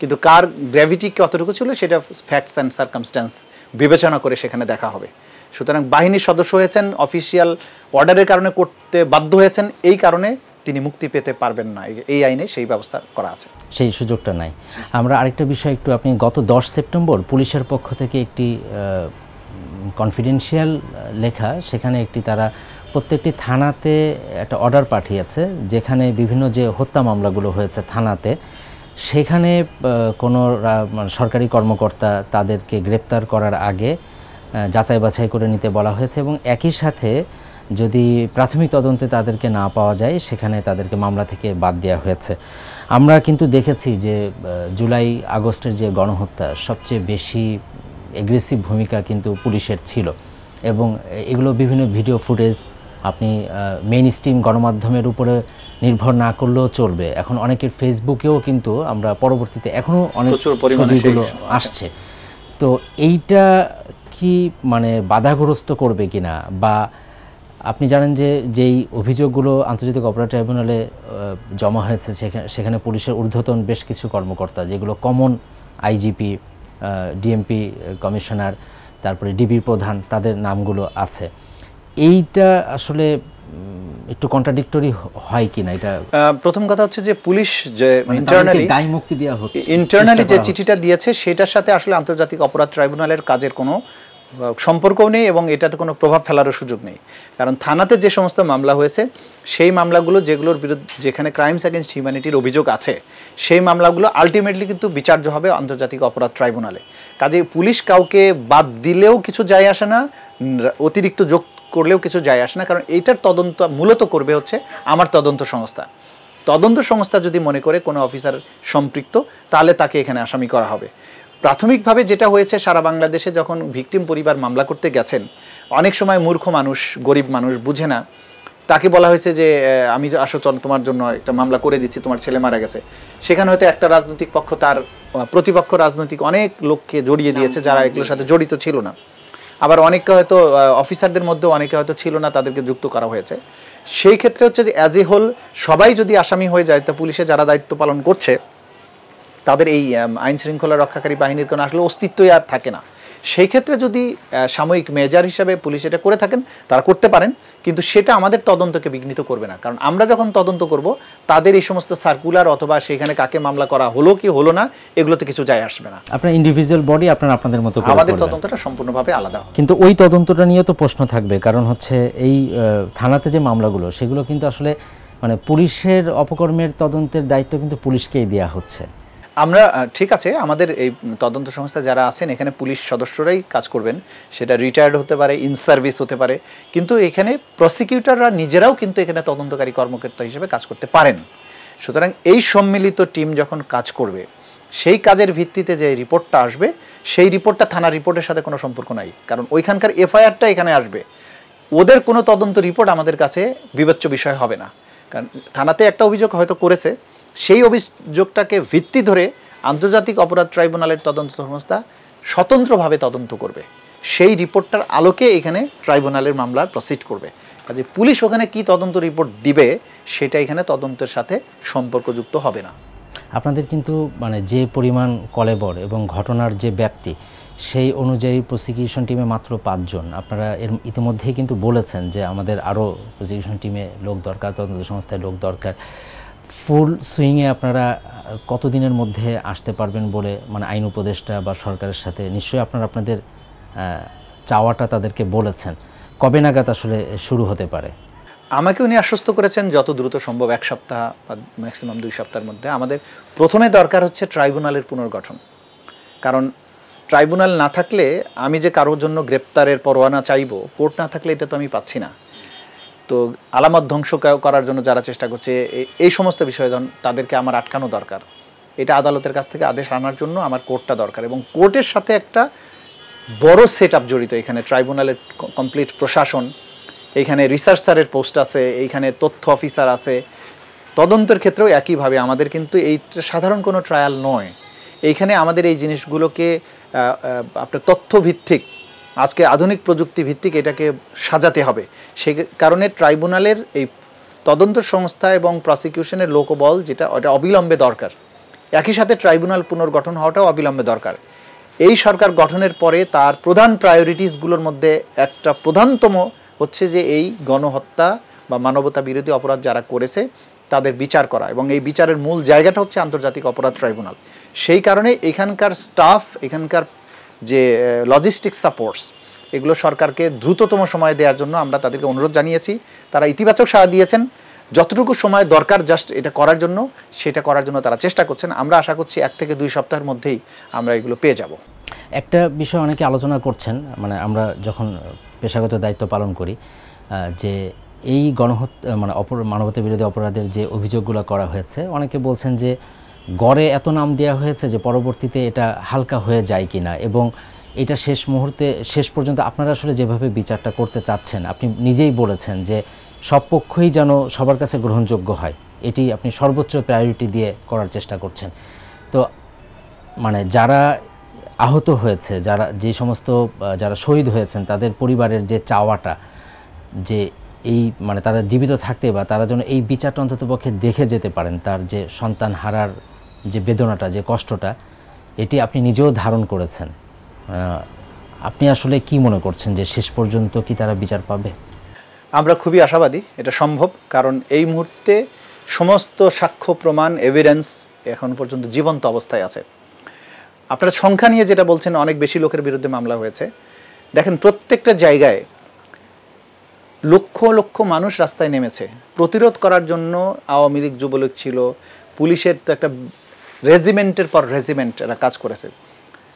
B: কিন্তু কার গ্র্যাভিটি কতটুকু ছিল সেটা ফ্যাক্টস অ্যান্ড সার্কামস্ট্যান্স বিবেচনা করে সেখানে দেখা হবে সুতরাং বাহিনীর সদস্য হয়েছেন অফিসিয়াল অর্ডারের কারণে করতে বাধ্য হয়েছেন এই কারণে তিনি মুক্তি পেতে পারবেন না এই আইনে সেই ব্যবস্থা করা আছে
A: সেই সুযোগটা নাই আমরা আরেকটা বিষয় একটু আপনি গত দশ সেপ্টেম্বর পুলিশের পক্ষ থেকে একটি কনফিডেন্সিয়াল লেখা সেখানে একটি তারা প্রত্যেকটি থানাতে একটা অর্ডার পাঠিয়েছে যেখানে বিভিন্ন যে হত্যা মামলাগুলো হয়েছে থানাতে সেখানে কোনো মানে সরকারি কর্মকর্তা তাদেরকে গ্রেপ্তার করার আগে যাচাই বাছাই করে নিতে বলা হয়েছে এবং একই সাথে যদি প্রাথমিক তদন্তে তাদেরকে না পাওয়া যায় সেখানে তাদেরকে মামলা থেকে বাদ দেওয়া হয়েছে আমরা কিন্তু দেখেছি যে জুলাই আগস্টের যে গণহত্যা সবচেয়ে বেশি এগ্রেসিভ ভূমিকা কিন্তু পুলিশের ছিল এবং এগুলো বিভিন্ন ভিডিও ফুটেজ আপনি মেইন স্ট্রিম গণমাধ্যমের উপরে নির্ভর না করলেও চলবে এখন অনেকের ফেসবুকেও কিন্তু আমরা পরবর্তীতে এখনও অনেক ছবিগুলো আসছে তো এইটা কি মানে বাধাগ্রস্ত করবে কিনা বা আপনি জানেন যে যেই অভিযোগগুলো আন্তর্জাতিক অপরাধ ট্রাইব্যুনালে জমা হয়েছে সেখানে পুলিশের ঊর্ধ্বতন বেশ কিছু কর্মকর্তা যেগুলো কমন আইজিপি ডিএমপি কমিশনার তারপরে ডিবির প্রধান তাদের নামগুলো আছে এইটা আসলে একটু কন্ট্রাডিক্টরি হয় কিনা এটা
B: প্রথম কথা হচ্ছে যে পুলিশ যে ইন্টারনালি মানে দায়
A: মুক্তি দেওয়া হচ্ছে
B: ইন্টারনালি যে চিঠিটা দিয়েছে সেটার সাথে আসলে আন্তর্জাতিক অপরাধ ট্রাইব্যুনালের কাজের কোনো সম্পর্কও নেই এবং এটাতে কোনো প্রভাব ফেলারও সুযোগ নেই কারণ থানাতে যে সমস্ত মামলা হয়েছে সেই মামলাগুলো যেগুলোর বিরুদ্ধে যেখানে ক্রাইমস অ্যাগেনস্ট হিউম্যানিটির অভিযোগ আছে সেই মামলাগুলো আলটিমেটলি কিন্তু বিচার্য হবে আন্তর্জাতিক অপরাধ ট্রাইব্যুনালে কাজে পুলিশ কাউকে বাদ দিলেও কিছু যায় আসে না অতিরিক্ত যোগ করলেও কিছু যায় আসে না কারণ এইটার তদন্ত মূলত করবে হচ্ছে আমার তদন্ত সংস্থা তদন্ত সংস্থা যদি মনে করে কোনো অফিসার সম্পৃক্ত তাহলে তাকে এখানে আসামি করা হবে প্রাথমিকভাবে যেটা হয়েছে সারা বাংলাদেশে যখন ভিকটিম পরিবার মামলা করতে গেছেন অনেক সময় মূর্খ মানুষ গরিব মানুষ বুঝে না তাকে বলা হয়েছে যে আমি আসো চল তোমার জন্য একটা মামলা করে দিচ্ছি তোমার ছেলে মারা গেছে সেখানে হয়তো একটা রাজনৈতিক পক্ষ তার প্রতিপক্ষ রাজনৈতিক অনেক লোককে জড়িয়ে দিয়েছে যারা এগুলোর সাথে জড়িত ছিল না আবার অনেকে হয়তো অফিসারদের মধ্যে অনেকে হয়তো ছিল না তাদেরকে যুক্ত করা হয়েছে সেই ক্ষেত্রে হচ্ছে যে অ্যাজ এ হোল সবাই যদি আসামি হয়ে যায় তা পুলিশে যারা দায়িত্ব পালন করছে তাদের এই আইন শৃঙ্খলা রক্ষাকারী বাহিনীর কোনো আসলে অস্তিত্বই আর থাকে না সেই ক্ষেত্রে যদি সাময়িক মেজার হিসাবে পুলিশ এটা করে থাকেন তারা করতে পারেন কিন্তু সেটা আমাদের তদন্তকে বিঘ্নিত করবে না কারণ আমরা যখন তদন্ত করব তাদের এই সমস্ত সার্কুলার অথবা সেখানে কাকে মামলা করা হলো কি হলো না এগুলোতে কিছু যায় আসবে না
A: আপনার ইন্ডিভিজুয়াল বডি আপনার আপনাদের মতো আমাদের তদন্তটা
B: সম্পূর্ণভাবে আলাদা
A: কিন্তু ওই তদন্তটা নিয়ে তো প্রশ্ন থাকবে কারণ হচ্ছে এই থানাতে যে মামলাগুলো সেগুলো কিন্তু আসলে মানে পুলিশের অপকর্মের তদন্তের দায়িত্ব কিন্তু পুলিশকেই দেওয়া হচ্ছে
B: আমরা ঠিক আছে আমাদের এই তদন্ত সংস্থা যারা আছেন এখানে পুলিশ সদস্যরাই কাজ করবেন সেটা রিটায়ার্ড হতে পারে ইন সার্ভিস হতে পারে কিন্তু এখানে প্রসিকিউটররা নিজেরাও কিন্তু এখানে তদন্তকারী কর্মকর্তা হিসেবে কাজ করতে পারেন সুতরাং এই সম্মিলিত টিম যখন কাজ করবে সেই কাজের ভিত্তিতে যে রিপোর্টটা আসবে সেই রিপোর্টটা থানা রিপোর্টের সাথে কোনো সম্পর্ক নাই কারণ ওইখানকার এফআইআরটা এখানে আসবে ওদের কোনো তদন্ত রিপোর্ট আমাদের কাছে বিবেচ্য বিষয় হবে না কারণ থানাতে একটা অভিযোগ হয়তো করেছে সেই অভিযোগটাকে ভিত্তি ধরে আন্তর্জাতিক অপরাধ ট্রাইব্যুনালের তদন্ত সংস্থা স্বতন্ত্রভাবে তদন্ত করবে সেই রিপোর্টটার আলোকে এখানে ট্রাইব্যুনালের মামলার প্রসিড করবে কাজে পুলিশ ওখানে কি তদন্ত রিপোর্ট দিবে সেটা এখানে তদন্তের সাথে সম্পর্কযুক্ত হবে না
A: আপনাদের কিন্তু মানে যে পরিমাণ কলেবর এবং ঘটনার যে ব্যাপ্তি সেই অনুযায়ী প্রসিকিউশন টিমে মাত্র পাঁচজন আপনারা এর ইতিমধ্যেই কিন্তু বলেছেন যে আমাদের আরও প্রসিকিউশন টিমে লোক দরকার তদন্ত সংস্থায় লোক দরকার ফুল সুইংয়ে আপনারা কতদিনের মধ্যে আসতে পারবেন বলে মানে আইন উপদেষ্টা বা সরকারের সাথে নিশ্চয়ই আপনারা আপনাদের চাওয়াটা তাদেরকে বলেছেন কবে নাগাদ আসলে শুরু হতে পারে
B: আমাকে উনি আশ্বস্ত করেছেন যত দ্রুত সম্ভব এক সপ্তাহ বা ম্যাক্সিমাম দুই সপ্তাহের মধ্যে আমাদের প্রথমে দরকার হচ্ছে ট্রাইব্যুনালের পুনর্গঠন কারণ ট্রাইব্যুনাল না থাকলে আমি যে কারোর জন্য গ্রেপ্তারের পরোয়ানা চাইব কোর্ট না থাকলে এটা তো আমি পাচ্ছি না তো আলামত ধ্বংস করার জন্য যারা চেষ্টা করছে এই সমস্ত বিষয়ে তাদেরকে আমার আটকানো দরকার এটা আদালতের কাছ থেকে আদেশ আনার জন্য আমার কোর্টটা দরকার এবং কোর্টের সাথে একটা বড় সেট জড়িত এখানে ট্রাইব্যুনালের কমপ্লিট প্রশাসন এইখানে রিসার্চারের পোস্ট আছে এইখানে তথ্য অফিসার আছে তদন্তের ক্ষেত্রেও একইভাবে আমাদের কিন্তু এই সাধারণ কোনো ট্রায়াল নয় এইখানে আমাদের এই জিনিসগুলোকে আপনার তথ্যভিত্তিক আজকে আধুনিক প্রযুক্তি ভিত্তিক এটাকে সাজাতে হবে সে কারণে ট্রাইব্যুনালের এই তদন্ত সংস্থা এবং প্রসিকিউশনের লোকবল যেটা ওটা অবিলম্বে দরকার একই সাথে ট্রাইব্যুনাল পুনর্গঠন হওয়াটাও অবিলম্বে দরকার এই সরকার গঠনের পরে তার প্রধান প্রায়োরিটিসগুলোর মধ্যে একটা প্রধানতম হচ্ছে যে এই গণহত্যা বা মানবতা বিরোধী অপরাধ যারা করেছে তাদের বিচার করা এবং এই বিচারের মূল জায়গাটা হচ্ছে আন্তর্জাতিক অপরাধ ট্রাইব্যুনাল সেই কারণে এখানকার স্টাফ এখানকার যে লজিস্টিক সাপোর্টস এগুলো সরকারকে দ্রুততম সময় দেওয়ার জন্য আমরা তাদেরকে অনুরোধ জানিয়েছি তারা ইতিবাচক সাড়া দিয়েছেন যতটুকু সময় দরকার জাস্ট এটা করার জন্য সেটা করার জন্য তারা চেষ্টা করছেন আমরা আশা করছি এক থেকে দুই সপ্তাহের মধ্যেই আমরা এগুলো পেয়ে যাব
A: একটা বিষয় অনেকে আলোচনা করছেন মানে আমরা যখন পেশাগত দায়িত্ব পালন করি যে এই গণহত্যা মানে অপর মানবতা বিরোধী অপরাধের যে অভিযোগগুলো করা হয়েছে অনেকে বলছেন যে গড়ে এত নাম দেয়া হয়েছে যে পরবর্তীতে এটা হালকা হয়ে যায় কি না এবং এটা শেষ মুহূর্তে শেষ পর্যন্ত আপনারা আসলে যেভাবে বিচারটা করতে চাচ্ছেন আপনি নিজেই বলেছেন যে সব পক্ষই যেন সবার কাছে গ্রহণযোগ্য হয় এটি আপনি সর্বোচ্চ প্রায়োরিটি দিয়ে করার চেষ্টা করছেন তো মানে যারা আহত হয়েছে যারা যে সমস্ত যারা শহীদ হয়েছেন তাদের পরিবারের যে চাওয়াটা যে এই মানে তারা জীবিত থাকতে বা তারা যেন এই বিচারটা অন্ততপক্ষে দেখে যেতে পারেন তার যে সন্তান হারার যে বেদনাটা যে কষ্টটা এটি আপনি নিজেও ধারণ করেছেন আপনি আসলে কি মনে করছেন যে শেষ পর্যন্ত কি তারা বিচার পাবে
B: আমরা খুবই আশাবাদী এটা সম্ভব কারণ এই মুহূর্তে সমস্ত সাক্ষ্য প্রমাণ এভিডেন্স এখন পর্যন্ত জীবন্ত অবস্থায় আছে আপনারা সংখ্যা নিয়ে যেটা বলছেন অনেক বেশি লোকের বিরুদ্ধে মামলা হয়েছে দেখেন প্রত্যেকটা জায়গায় লক্ষ লক্ষ মানুষ রাস্তায় নেমেছে প্রতিরোধ করার জন্য আওয়ামী লীগ যুবলীগ ছিল পুলিশের তো একটা রেজিমেন্টের পর রেজিমেন্ট এরা কাজ করেছে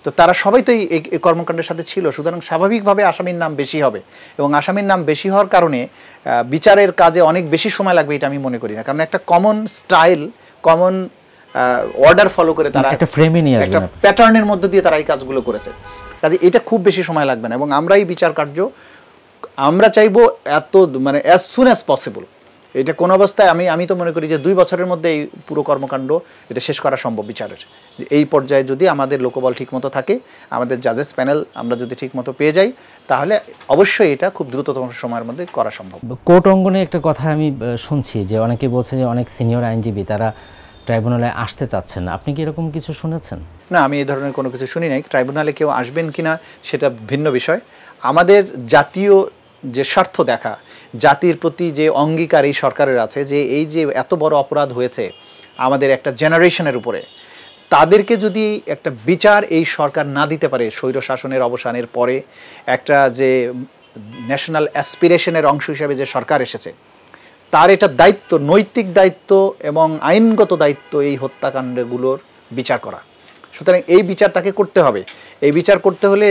B: তো তারা সবাই তো এই কর্মকাণ্ডের সাথে ছিল সুতরাং স্বাভাবিকভাবে আসামির নাম বেশি হবে এবং আসামির নাম বেশি হওয়ার কারণে বিচারের কাজে অনেক বেশি সময় লাগবে এটা আমি মনে করি না কারণ একটা common style common order follow করে তারা একটা
A: ফ্রেমে নিয়ে একটা
B: প্যাটার্নের মধ্যে দিয়ে তারা এই কাজগুলো করেছে কাজে এটা খুব বেশি সময় লাগবে না এবং আমরা এই বিচার কার্য আমরা চাইবো এত মানে অ্যাজ সুন অ্যাজ পসিবল এটা কোন অবস্থায় আমি আমি তো মনে করি যে দুই বছরের মধ্যে এই পুরো কর্মকাণ্ড এটা শেষ করা সম্ভব বিচারের এই পর্যায়ে যদি আমাদের লোকবল ঠিকমতো থাকে আমাদের জাজেস প্যানেল আমরা যদি ঠিকমতো পেয়ে যাই তাহলে অবশ্যই এটা খুব দ্রুততম সময়ের মধ্যে করা সম্ভব
A: কোর্ট অঙ্গনে একটা কথা আমি শুনছি যে অনেকে বলছে যে অনেক সিনিয়র আইনজীবী তারা ট্রাইব্যুনালে আসতে চাচ্ছেন আপনি কি এরকম কিছু শুনেছেন
B: না আমি এই ধরনের কোনো কিছু শুনি নাই ট্রাইব্যুনালে কেউ আসবেন কি না সেটা ভিন্ন বিষয় আমাদের জাতীয় যে স্বার্থ দেখা জাতির প্রতি যে অঙ্গীকার এই সরকারের আছে যে এই যে এত বড় অপরাধ হয়েছে আমাদের একটা জেনারেশনের উপরে তাদেরকে যদি একটা বিচার এই সরকার না দিতে পারে স্বৈর শাসনের অবসানের পরে একটা যে ন্যাশনাল অ্যাসপিরেশনের অংশ হিসাবে যে সরকার এসেছে তার এটা দায়িত্ব নৈতিক দায়িত্ব এবং আইনগত দায়িত্ব এই হত্যাকাণ্ডগুলোর বিচার করা সুতরাং এই বিচার তাকে করতে হবে এই বিচার করতে হলে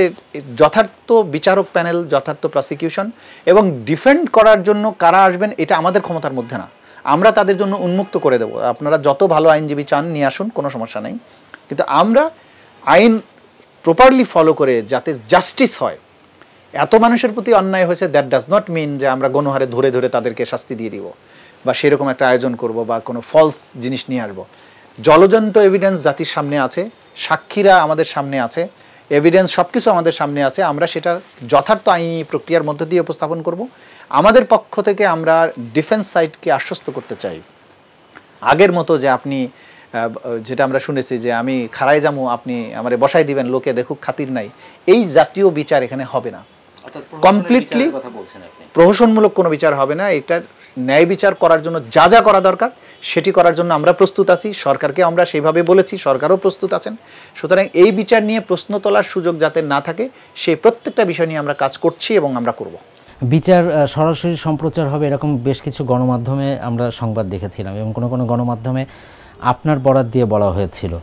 B: যথার্থ বিচারক প্যানেল যথার্থ প্রসিকিউশন এবং ডিফেন্ড করার জন্য কারা আসবেন এটা আমাদের ক্ষমতার মধ্যে না আমরা তাদের জন্য উন্মুক্ত করে দেব আপনারা যত ভালো আইনজীবী চান নিয়ে আসুন কোনো সমস্যা নেই কিন্তু আমরা আইন প্রপারলি ফলো করে যাতে জাস্টিস হয় এত মানুষের প্রতি অন্যায় হয়েছে দ্যাট ডাজ নট মিন যে আমরা গণহারে ধরে ধরে তাদেরকে শাস্তি দিয়ে দিব বা সেরকম একটা আয়োজন করব বা কোনো ফলস জিনিস নিয়ে আসবো জলজন্ত এভিডেন্স জাতির সামনে আছে সাক্ষীরা আমাদের সামনে আছে এভিডেন্স সব কিছু আমাদের সামনে আছে আমরা সেটা যথার্থ আইনি প্রক্রিয়ার মধ্য দিয়ে উপস্থাপন করব আমাদের পক্ষ থেকে আমরা ডিফেন্স সাইটকে আশ্বস্ত করতে চাই আগের মতো যে আপনি যেটা আমরা শুনেছি যে আমি খাড়াই যামু আপনি আমার বসাই দিবেন লোকে দেখুক খাতির নাই এই জাতীয় বিচার এখানে হবে না কমপ্লিটলি প্রহসনমূলক কোনো বিচার হবে না এটার ন্যায় বিচার করার জন্য যা যা করা দরকার সেটি করার জন্য আমরা প্রস্তুত আছি সরকারকে আমরা সেভাবে বলেছি সরকারও প্রস্তুত আছেন সুতরাং এই বিচার নিয়ে প্রশ্ন তোলার সুযোগ যাতে না থাকে সেই প্রত্যেকটা বিষয় নিয়ে আমরা কাজ করছি এবং আমরা করব
A: বিচার সরাসরি সম্প্রচার হবে এরকম বেশ কিছু গণমাধ্যমে আমরা সংবাদ দেখেছিলাম এবং কোনো কোনো গণমাধ্যমে আপনার বরাত দিয়ে বলা হয়েছিল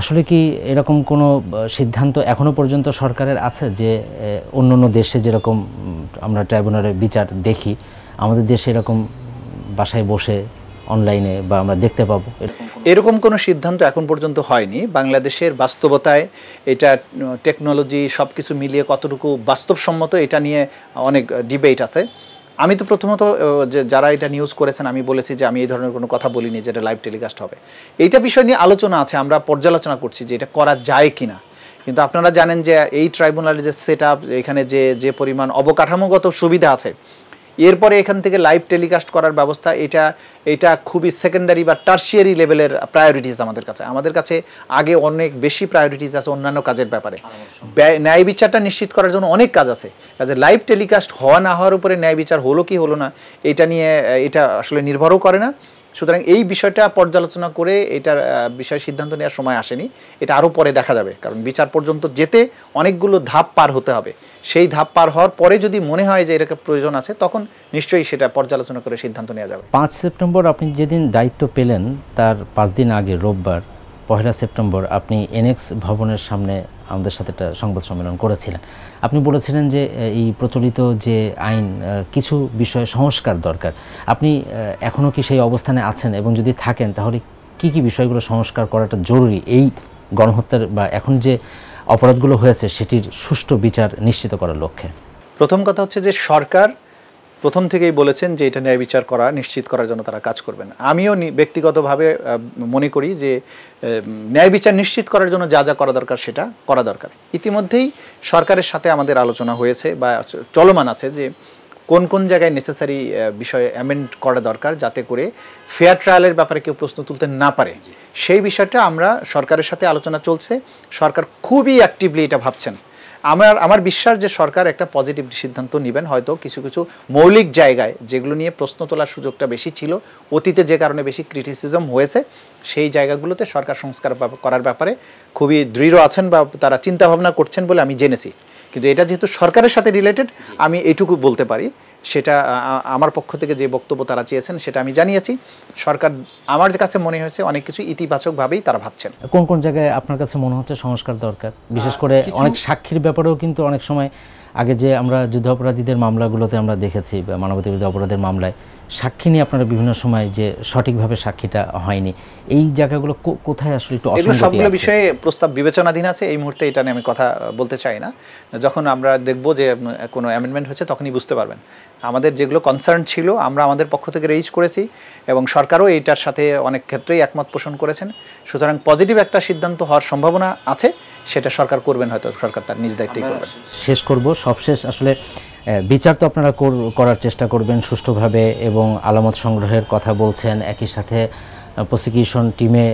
A: আসলে কি এরকম কোনো সিদ্ধান্ত এখনও পর্যন্ত সরকারের আছে যে অন্য অন্য দেশে যেরকম আমরা ট্রাইব্যুনালের বিচার দেখি আমাদের দেশে এরকম বাসায় বসে অনলাইনে বা আমরা দেখতে পাবো এরকম কোনো সিদ্ধান্ত এখন
B: পর্যন্ত হয়নি বাংলাদেশের বাস্তবতায় এটা টেকনোলজি সব কিছু মিলিয়ে কতটুকু বাস্তবসম্মত এটা নিয়ে অনেক ডিবেট আছে আমি তো প্রথমত যে যারা এটা নিউজ করেছেন আমি বলেছি যে আমি এই ধরনের কোনো কথা বলিনি যেটা লাইভ টেলিকাস্ট হবে এইটা বিষয় নিয়ে আলোচনা আছে আমরা পর্যালোচনা করছি যে এটা করা যায় কি না কিন্তু আপনারা জানেন যে এই ট্রাইব্যুনালের যে সেট আপ এখানে যে যে পরিমাণ অবকাঠামোগত সুবিধা আছে এরপরে এখান থেকে লাইভ টেলিকাস্ট করার ব্যবস্থা এটা এটা খুবই সেকেন্ডারি বা টার্সিয়ারি লেভেলের প্রায়োরিটিস আমাদের কাছে আমাদের কাছে আগে অনেক বেশি প্রায়োরিটিস আছে অন্যান্য কাজের ব্যাপারে ন্যায় বিচারটা নিশ্চিত করার জন্য অনেক কাজ আছে কাজে লাইভ টেলিকাস্ট হওয়া না হওয়ার উপরে ন্যায় বিচার হলো কি হলো না এটা নিয়ে এটা আসলে নির্ভরও করে না সুতরাং এই বিষয়টা পর্যালোচনা করে এটার বিষয়ে সিদ্ধান্ত নেওয়ার সময় আসেনি এটা আরও পরে দেখা যাবে কারণ বিচার পর্যন্ত যেতে অনেকগুলো ধাপ পার হতে হবে সেই ধাপ পার হওয়ার পরে যদি মনে হয় যে এরকম প্রয়োজন আছে তখন নিশ্চয়ই সেটা পর্যালোচনা করে সিদ্ধান্ত নেওয়া যাবে
A: পাঁচ সেপ্টেম্বর আপনি যেদিন দায়িত্ব পেলেন তার পাঁচ দিন আগে রোববার পহেলা সেপ্টেম্বর আপনি এনএক্স ভবনের সামনে আমাদের সাথে একটা সংবাদ সম্মেলন করেছিলেন আপনি বলেছিলেন যে এই প্রচলিত যে আইন কিছু বিষয়ে সংস্কার দরকার আপনি এখনও কি সেই অবস্থানে আছেন এবং যদি থাকেন তাহলে কি কি বিষয়গুলো সংস্কার করাটা জরুরি এই গণহত্যার বা এখন যে অপরাধগুলো হয়েছে সেটির সুষ্ঠু বিচার নিশ্চিত করার লক্ষ্যে
B: প্রথম কথা হচ্ছে যে সরকার প্রথম থেকেই বলেছেন যে এটা ন্যায় বিচার করা নিশ্চিত করার জন্য তারা কাজ করবেন আমিও ব্যক্তিগতভাবে মনে করি যে ন্যায় বিচার নিশ্চিত করার জন্য যা যা করা দরকার সেটা করা দরকার ইতিমধ্যেই সরকারের সাথে আমাদের আলোচনা হয়েছে বা চলমান আছে যে কোন কোন জায়গায় নেসেসারি বিষয়ে অ্যামেন্ড করা দরকার যাতে করে ফেয়ার ট্রায়ালের ব্যাপারে কেউ প্রশ্ন তুলতে না পারে সেই বিষয়টা আমরা সরকারের সাথে আলোচনা চলছে সরকার খুবই অ্যাক্টিভলি এটা ভাবছেন আমার আমার বিশ্বাস যে সরকার একটা পজিটিভ সিদ্ধান্ত নেবেন হয়তো কিছু কিছু মৌলিক জায়গায় যেগুলো নিয়ে প্রশ্ন তোলার সুযোগটা বেশি ছিল অতীতে যে কারণে বেশি ক্রিটিসিজম হয়েছে সেই জায়গাগুলোতে সরকার সংস্কার করার ব্যাপারে খুবই দৃঢ় আছেন বা তারা চিন্তাভাবনা করছেন বলে আমি জেনেছি কিন্তু এটা যেহেতু সরকারের সাথে রিলেটেড আমি এটুকু বলতে পারি সেটা আমার পক্ষ থেকে যে বক্তব্য তারা চেয়েছেন সেটা আমি জানিয়েছি সরকার আমার কাছে মনে হয়েছে অনেক কিছু ইতিবাচকভাবেই তারা ভাবছেন
A: কোন কোন জায়গায় আপনার কাছে মনে হচ্ছে সংস্কার দরকার বিশেষ করে অনেক সাক্ষীর ব্যাপারেও কিন্তু অনেক সময় আগে যে আমরা যুদ্ধ অপরাধীদের মামলাগুলোতে আমরা দেখেছি বা অপরাধের মামলায় সাক্ষী নিয়ে আপনারা বিভিন্ন সময় যে সঠিকভাবে সাক্ষীটা হয়নি এই জায়গাগুলো কোথায় আসলে একটু এগুলো সবগুলো বিষয়ে
B: প্রস্তাব বিবেচনাধীন আছে এই মুহূর্তে এটা নিয়ে আমি কথা বলতে চাই না যখন আমরা দেখব যে কোনো অ্যামেন্ডমেন্ট হচ্ছে তখনই বুঝতে পারবেন আমাদের যেগুলো কনসার্ন ছিল আমরা আমাদের পক্ষ থেকে রেইজ করেছি এবং সরকারও এইটার সাথে অনেক ক্ষেত্রেই একমত পোষণ করেছেন সুতরাং পজিটিভ একটা সিদ্ধান্ত হওয়ার সম্ভাবনা আছে সেটা সরকার করবেন হয়তো সরকার তার নিজ দায়িত্বে করবেন
A: শেষ করব সবশেষ আসলে বিচার তো আপনারা করার চেষ্টা করবেন সুষ্ঠুভাবে এবং আলামত সংগ্রহের কথা বলছেন একই সাথে প্রসিকিউশন টিমে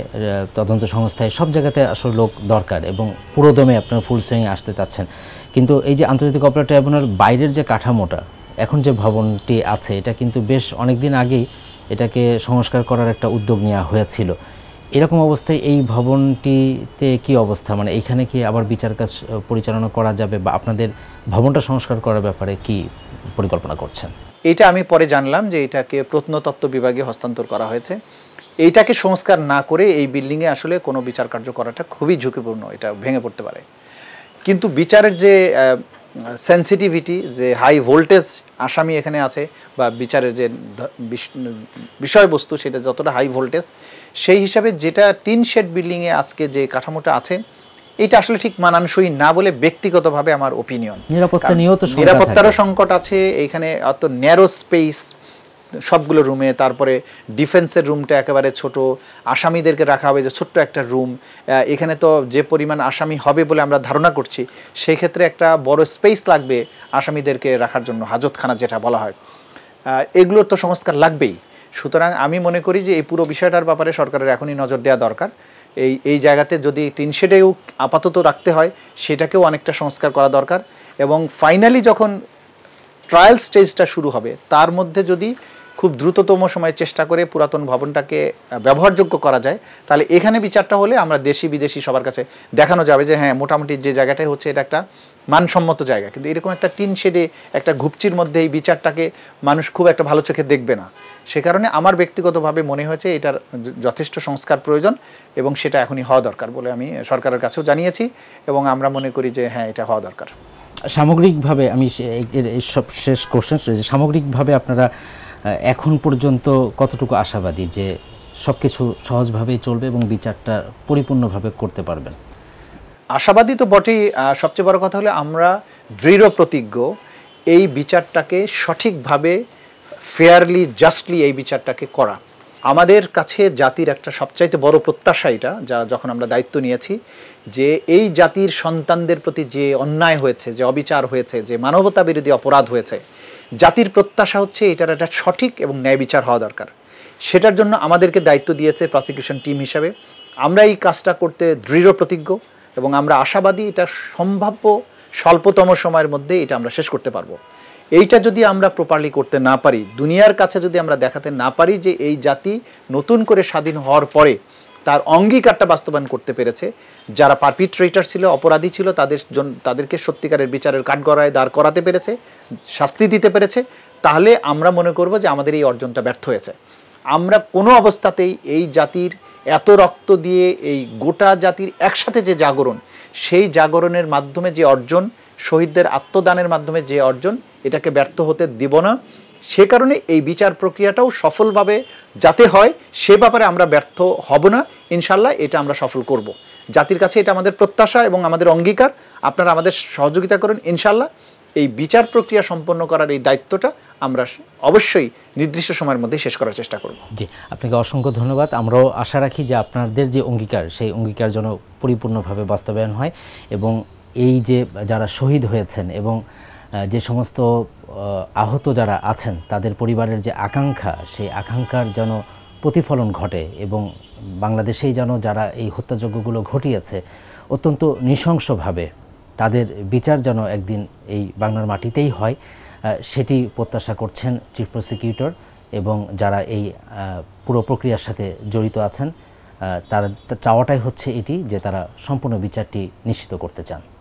A: তদন্ত সংস্থায় সব জায়গাতে আসলে লোক দরকার এবং পুরোদমে আপনারা ফুল সুইং আসতে চাচ্ছেন কিন্তু এই যে আন্তর্জাতিক অপরাধ ট্রাইব্যুনাল বাইরের যে কাঠামোটা এখন যে ভবনটি আছে এটা কিন্তু বেশ অনেক দিন আগেই এটাকে সংস্কার করার একটা উদ্যোগ নেওয়া হয়েছিল এরকম অবস্থায় এই ভবনটিতে কি অবস্থা মানে এখানে কি আবার বিচার কাজ পরিচালনা করা যাবে বা আপনাদের ভবনটা সংস্কার করার ব্যাপারে কি পরিকল্পনা করছেন
B: এটা আমি পরে জানলাম যে এটাকে প্রত্নতত্ত্ব বিভাগে হস্তান্তর করা হয়েছে এইটাকে সংস্কার না করে এই বিল্ডিংয়ে আসলে কোনো বিচার কার্য করাটা খুবই ঝুঁকিপূর্ণ এটা ভেঙে পড়তে পারে কিন্তু বিচারের যে সেন্সিটিভিটি যে হাই ভোল্টেজ আসামি এখানে আছে বা বিচারের যে বিষয়বস্তু সেটা যতটা হাই ভোল্টেজ সেই হিসাবে যেটা টিন শেড বিল্ডিংয়ে আজকে যে কাঠামোটা আছে এটা আসলে ঠিক মানানসই না বলে ব্যক্তিগতভাবে আমার ওপিনিয়ন
A: নিরাপত্তা নিয়েও তো নিরাপত্তারও
B: সংকট আছে এখানে অত ন্যারো স্পেস সবগুলো রুমে তারপরে ডিফেন্সের রুমটা একেবারে ছোট আসামিদেরকে রাখা হবে যে ছোট্ট একটা রুম এখানে তো যে পরিমাণ আসামি হবে বলে আমরা ধারণা করছি সেই ক্ষেত্রে একটা বড় স্পেস লাগবে আসামিদেরকে রাখার জন্য হাজতখানা যেটা বলা হয় এগুলোর তো সংস্কার লাগবেই সুতরাং আমি মনে করি যে এই পুরো বিষয়টার ব্যাপারে সরকারের এখনই নজর দেওয়া দরকার এই এই জায়গাতে যদি টিনশেডেও আপাতত রাখতে হয় সেটাকেও অনেকটা সংস্কার করা দরকার এবং ফাইনালি যখন ট্রায়াল স্টেজটা শুরু হবে তার মধ্যে যদি খুব দ্রুততম সময়ে চেষ্টা করে পুরাতন ভবনটাকে ব্যবহারযোগ্য করা যায় তাহলে এখানে বিচারটা হলে আমরা দেশি বিদেশি সবার কাছে দেখানো যাবে যে হ্যাঁ মোটামুটি যে জায়গাটাই হচ্ছে এটা একটা মানসম্মত জায়গা কিন্তু এরকম একটা টিন শেডে একটা ঘুপচির মধ্যে এই বিচারটাকে মানুষ খুব একটা ভালো চোখে দেখবে না সে কারণে আমার ব্যক্তিগতভাবে মনে হয়েছে এটার যথেষ্ট সংস্কার প্রয়োজন এবং সেটা এখনই হওয়া দরকার বলে আমি সরকারের কাছেও জানিয়েছি এবং আমরা মনে করি যে হ্যাঁ এটা হওয়া দরকার
A: সামগ্রিকভাবে আমি সব শেষ কোশ্চেন সামগ্রিকভাবে আপনারা এখন পর্যন্ত কতটুকু আশাবাদী যে সব কিছু সহজভাবেই চলবে এবং বিচারটা পরিপূর্ণভাবে করতে পারবেন
B: আশাবাদী তো বটেই সবচেয়ে বড় কথা হলো আমরা দৃঢ় প্রতিজ্ঞ এই বিচারটাকে সঠিকভাবে ফেয়ারলি জাস্টলি এই বিচারটাকে করা আমাদের কাছে জাতির একটা সবচাইতে বড় প্রত্যাশা এটা যা যখন আমরা দায়িত্ব নিয়েছি যে এই জাতির সন্তানদের প্রতি যে অন্যায় হয়েছে যে অবিচার হয়েছে যে মানবতা বিরোধী অপরাধ হয়েছে জাতির প্রত্যাশা হচ্ছে এটার একটা সঠিক এবং ন্যায় বিচার হওয়া দরকার সেটার জন্য আমাদেরকে দায়িত্ব দিয়েছে প্রসিকিউশন টিম হিসাবে আমরা এই কাজটা করতে দৃঢ় প্রতিজ্ঞ এবং আমরা আশাবাদী এটা সম্ভাব্য স্বল্পতম সময়ের মধ্যে এটা আমরা শেষ করতে পারবো এইটা যদি আমরা প্রপারলি করতে না পারি দুনিয়ার কাছে যদি আমরা দেখাতে না পারি যে এই জাতি নতুন করে স্বাধীন হওয়ার পরে তার অঙ্গীকারটা বাস্তবায়ন করতে পেরেছে যারা পারপিট্রেটার ছিল অপরাধী ছিল তাদের তাদেরকে সত্যিকারের বিচারের কাঠগড়ায় দাঁড় করাতে পেরেছে শাস্তি দিতে পেরেছে তাহলে আমরা মনে করব যে আমাদের এই অর্জনটা ব্যর্থ হয়েছে আমরা কোনো অবস্থাতেই এই জাতির এত রক্ত দিয়ে এই গোটা জাতির একসাথে যে জাগরণ সেই জাগরণের মাধ্যমে যে অর্জন শহীদদের আত্মদানের মাধ্যমে যে অর্জন এটাকে ব্যর্থ হতে দিব না সে কারণে এই বিচার প্রক্রিয়াটাও সফলভাবে যাতে হয় সে ব্যাপারে আমরা ব্যর্থ হব না ইনশাল্লাহ এটা আমরা সফল করব। জাতির কাছে এটা আমাদের প্রত্যাশা এবং আমাদের অঙ্গীকার আপনারা আমাদের সহযোগিতা করেন ইনশাল্লাহ এই বিচার প্রক্রিয়া সম্পন্ন করার এই দায়িত্বটা আমরা অবশ্যই নির্দিষ্ট সময়ের মধ্যে
A: শেষ করার চেষ্টা করব জি আপনাকে অসংখ্য ধন্যবাদ আমরাও আশা রাখি যে আপনাদের যে অঙ্গীকার সেই অঙ্গীকার যেন পরিপূর্ণভাবে বাস্তবায়ন হয় এবং এই যে যারা শহীদ হয়েছেন এবং যে সমস্ত আহত যারা আছেন তাদের পরিবারের যে আকাঙ্ক্ষা সেই আকাঙ্ক্ষার যেন প্রতিফলন ঘটে এবং বাংলাদেশেই যেন যারা এই হত্যাযজ্ঞগুলো ঘটিয়েছে অত্যন্ত নৃশংসভাবে তাদের বিচার যেন একদিন এই বাংলার মাটিতেই হয় সেটি প্রত্যাশা করছেন চিফ প্রসিকিউটর এবং যারা এই পুরো প্রক্রিয়ার সাথে জড়িত আছেন তার চাওয়াটাই হচ্ছে এটি যে তারা সম্পূর্ণ বিচারটি নিশ্চিত করতে চান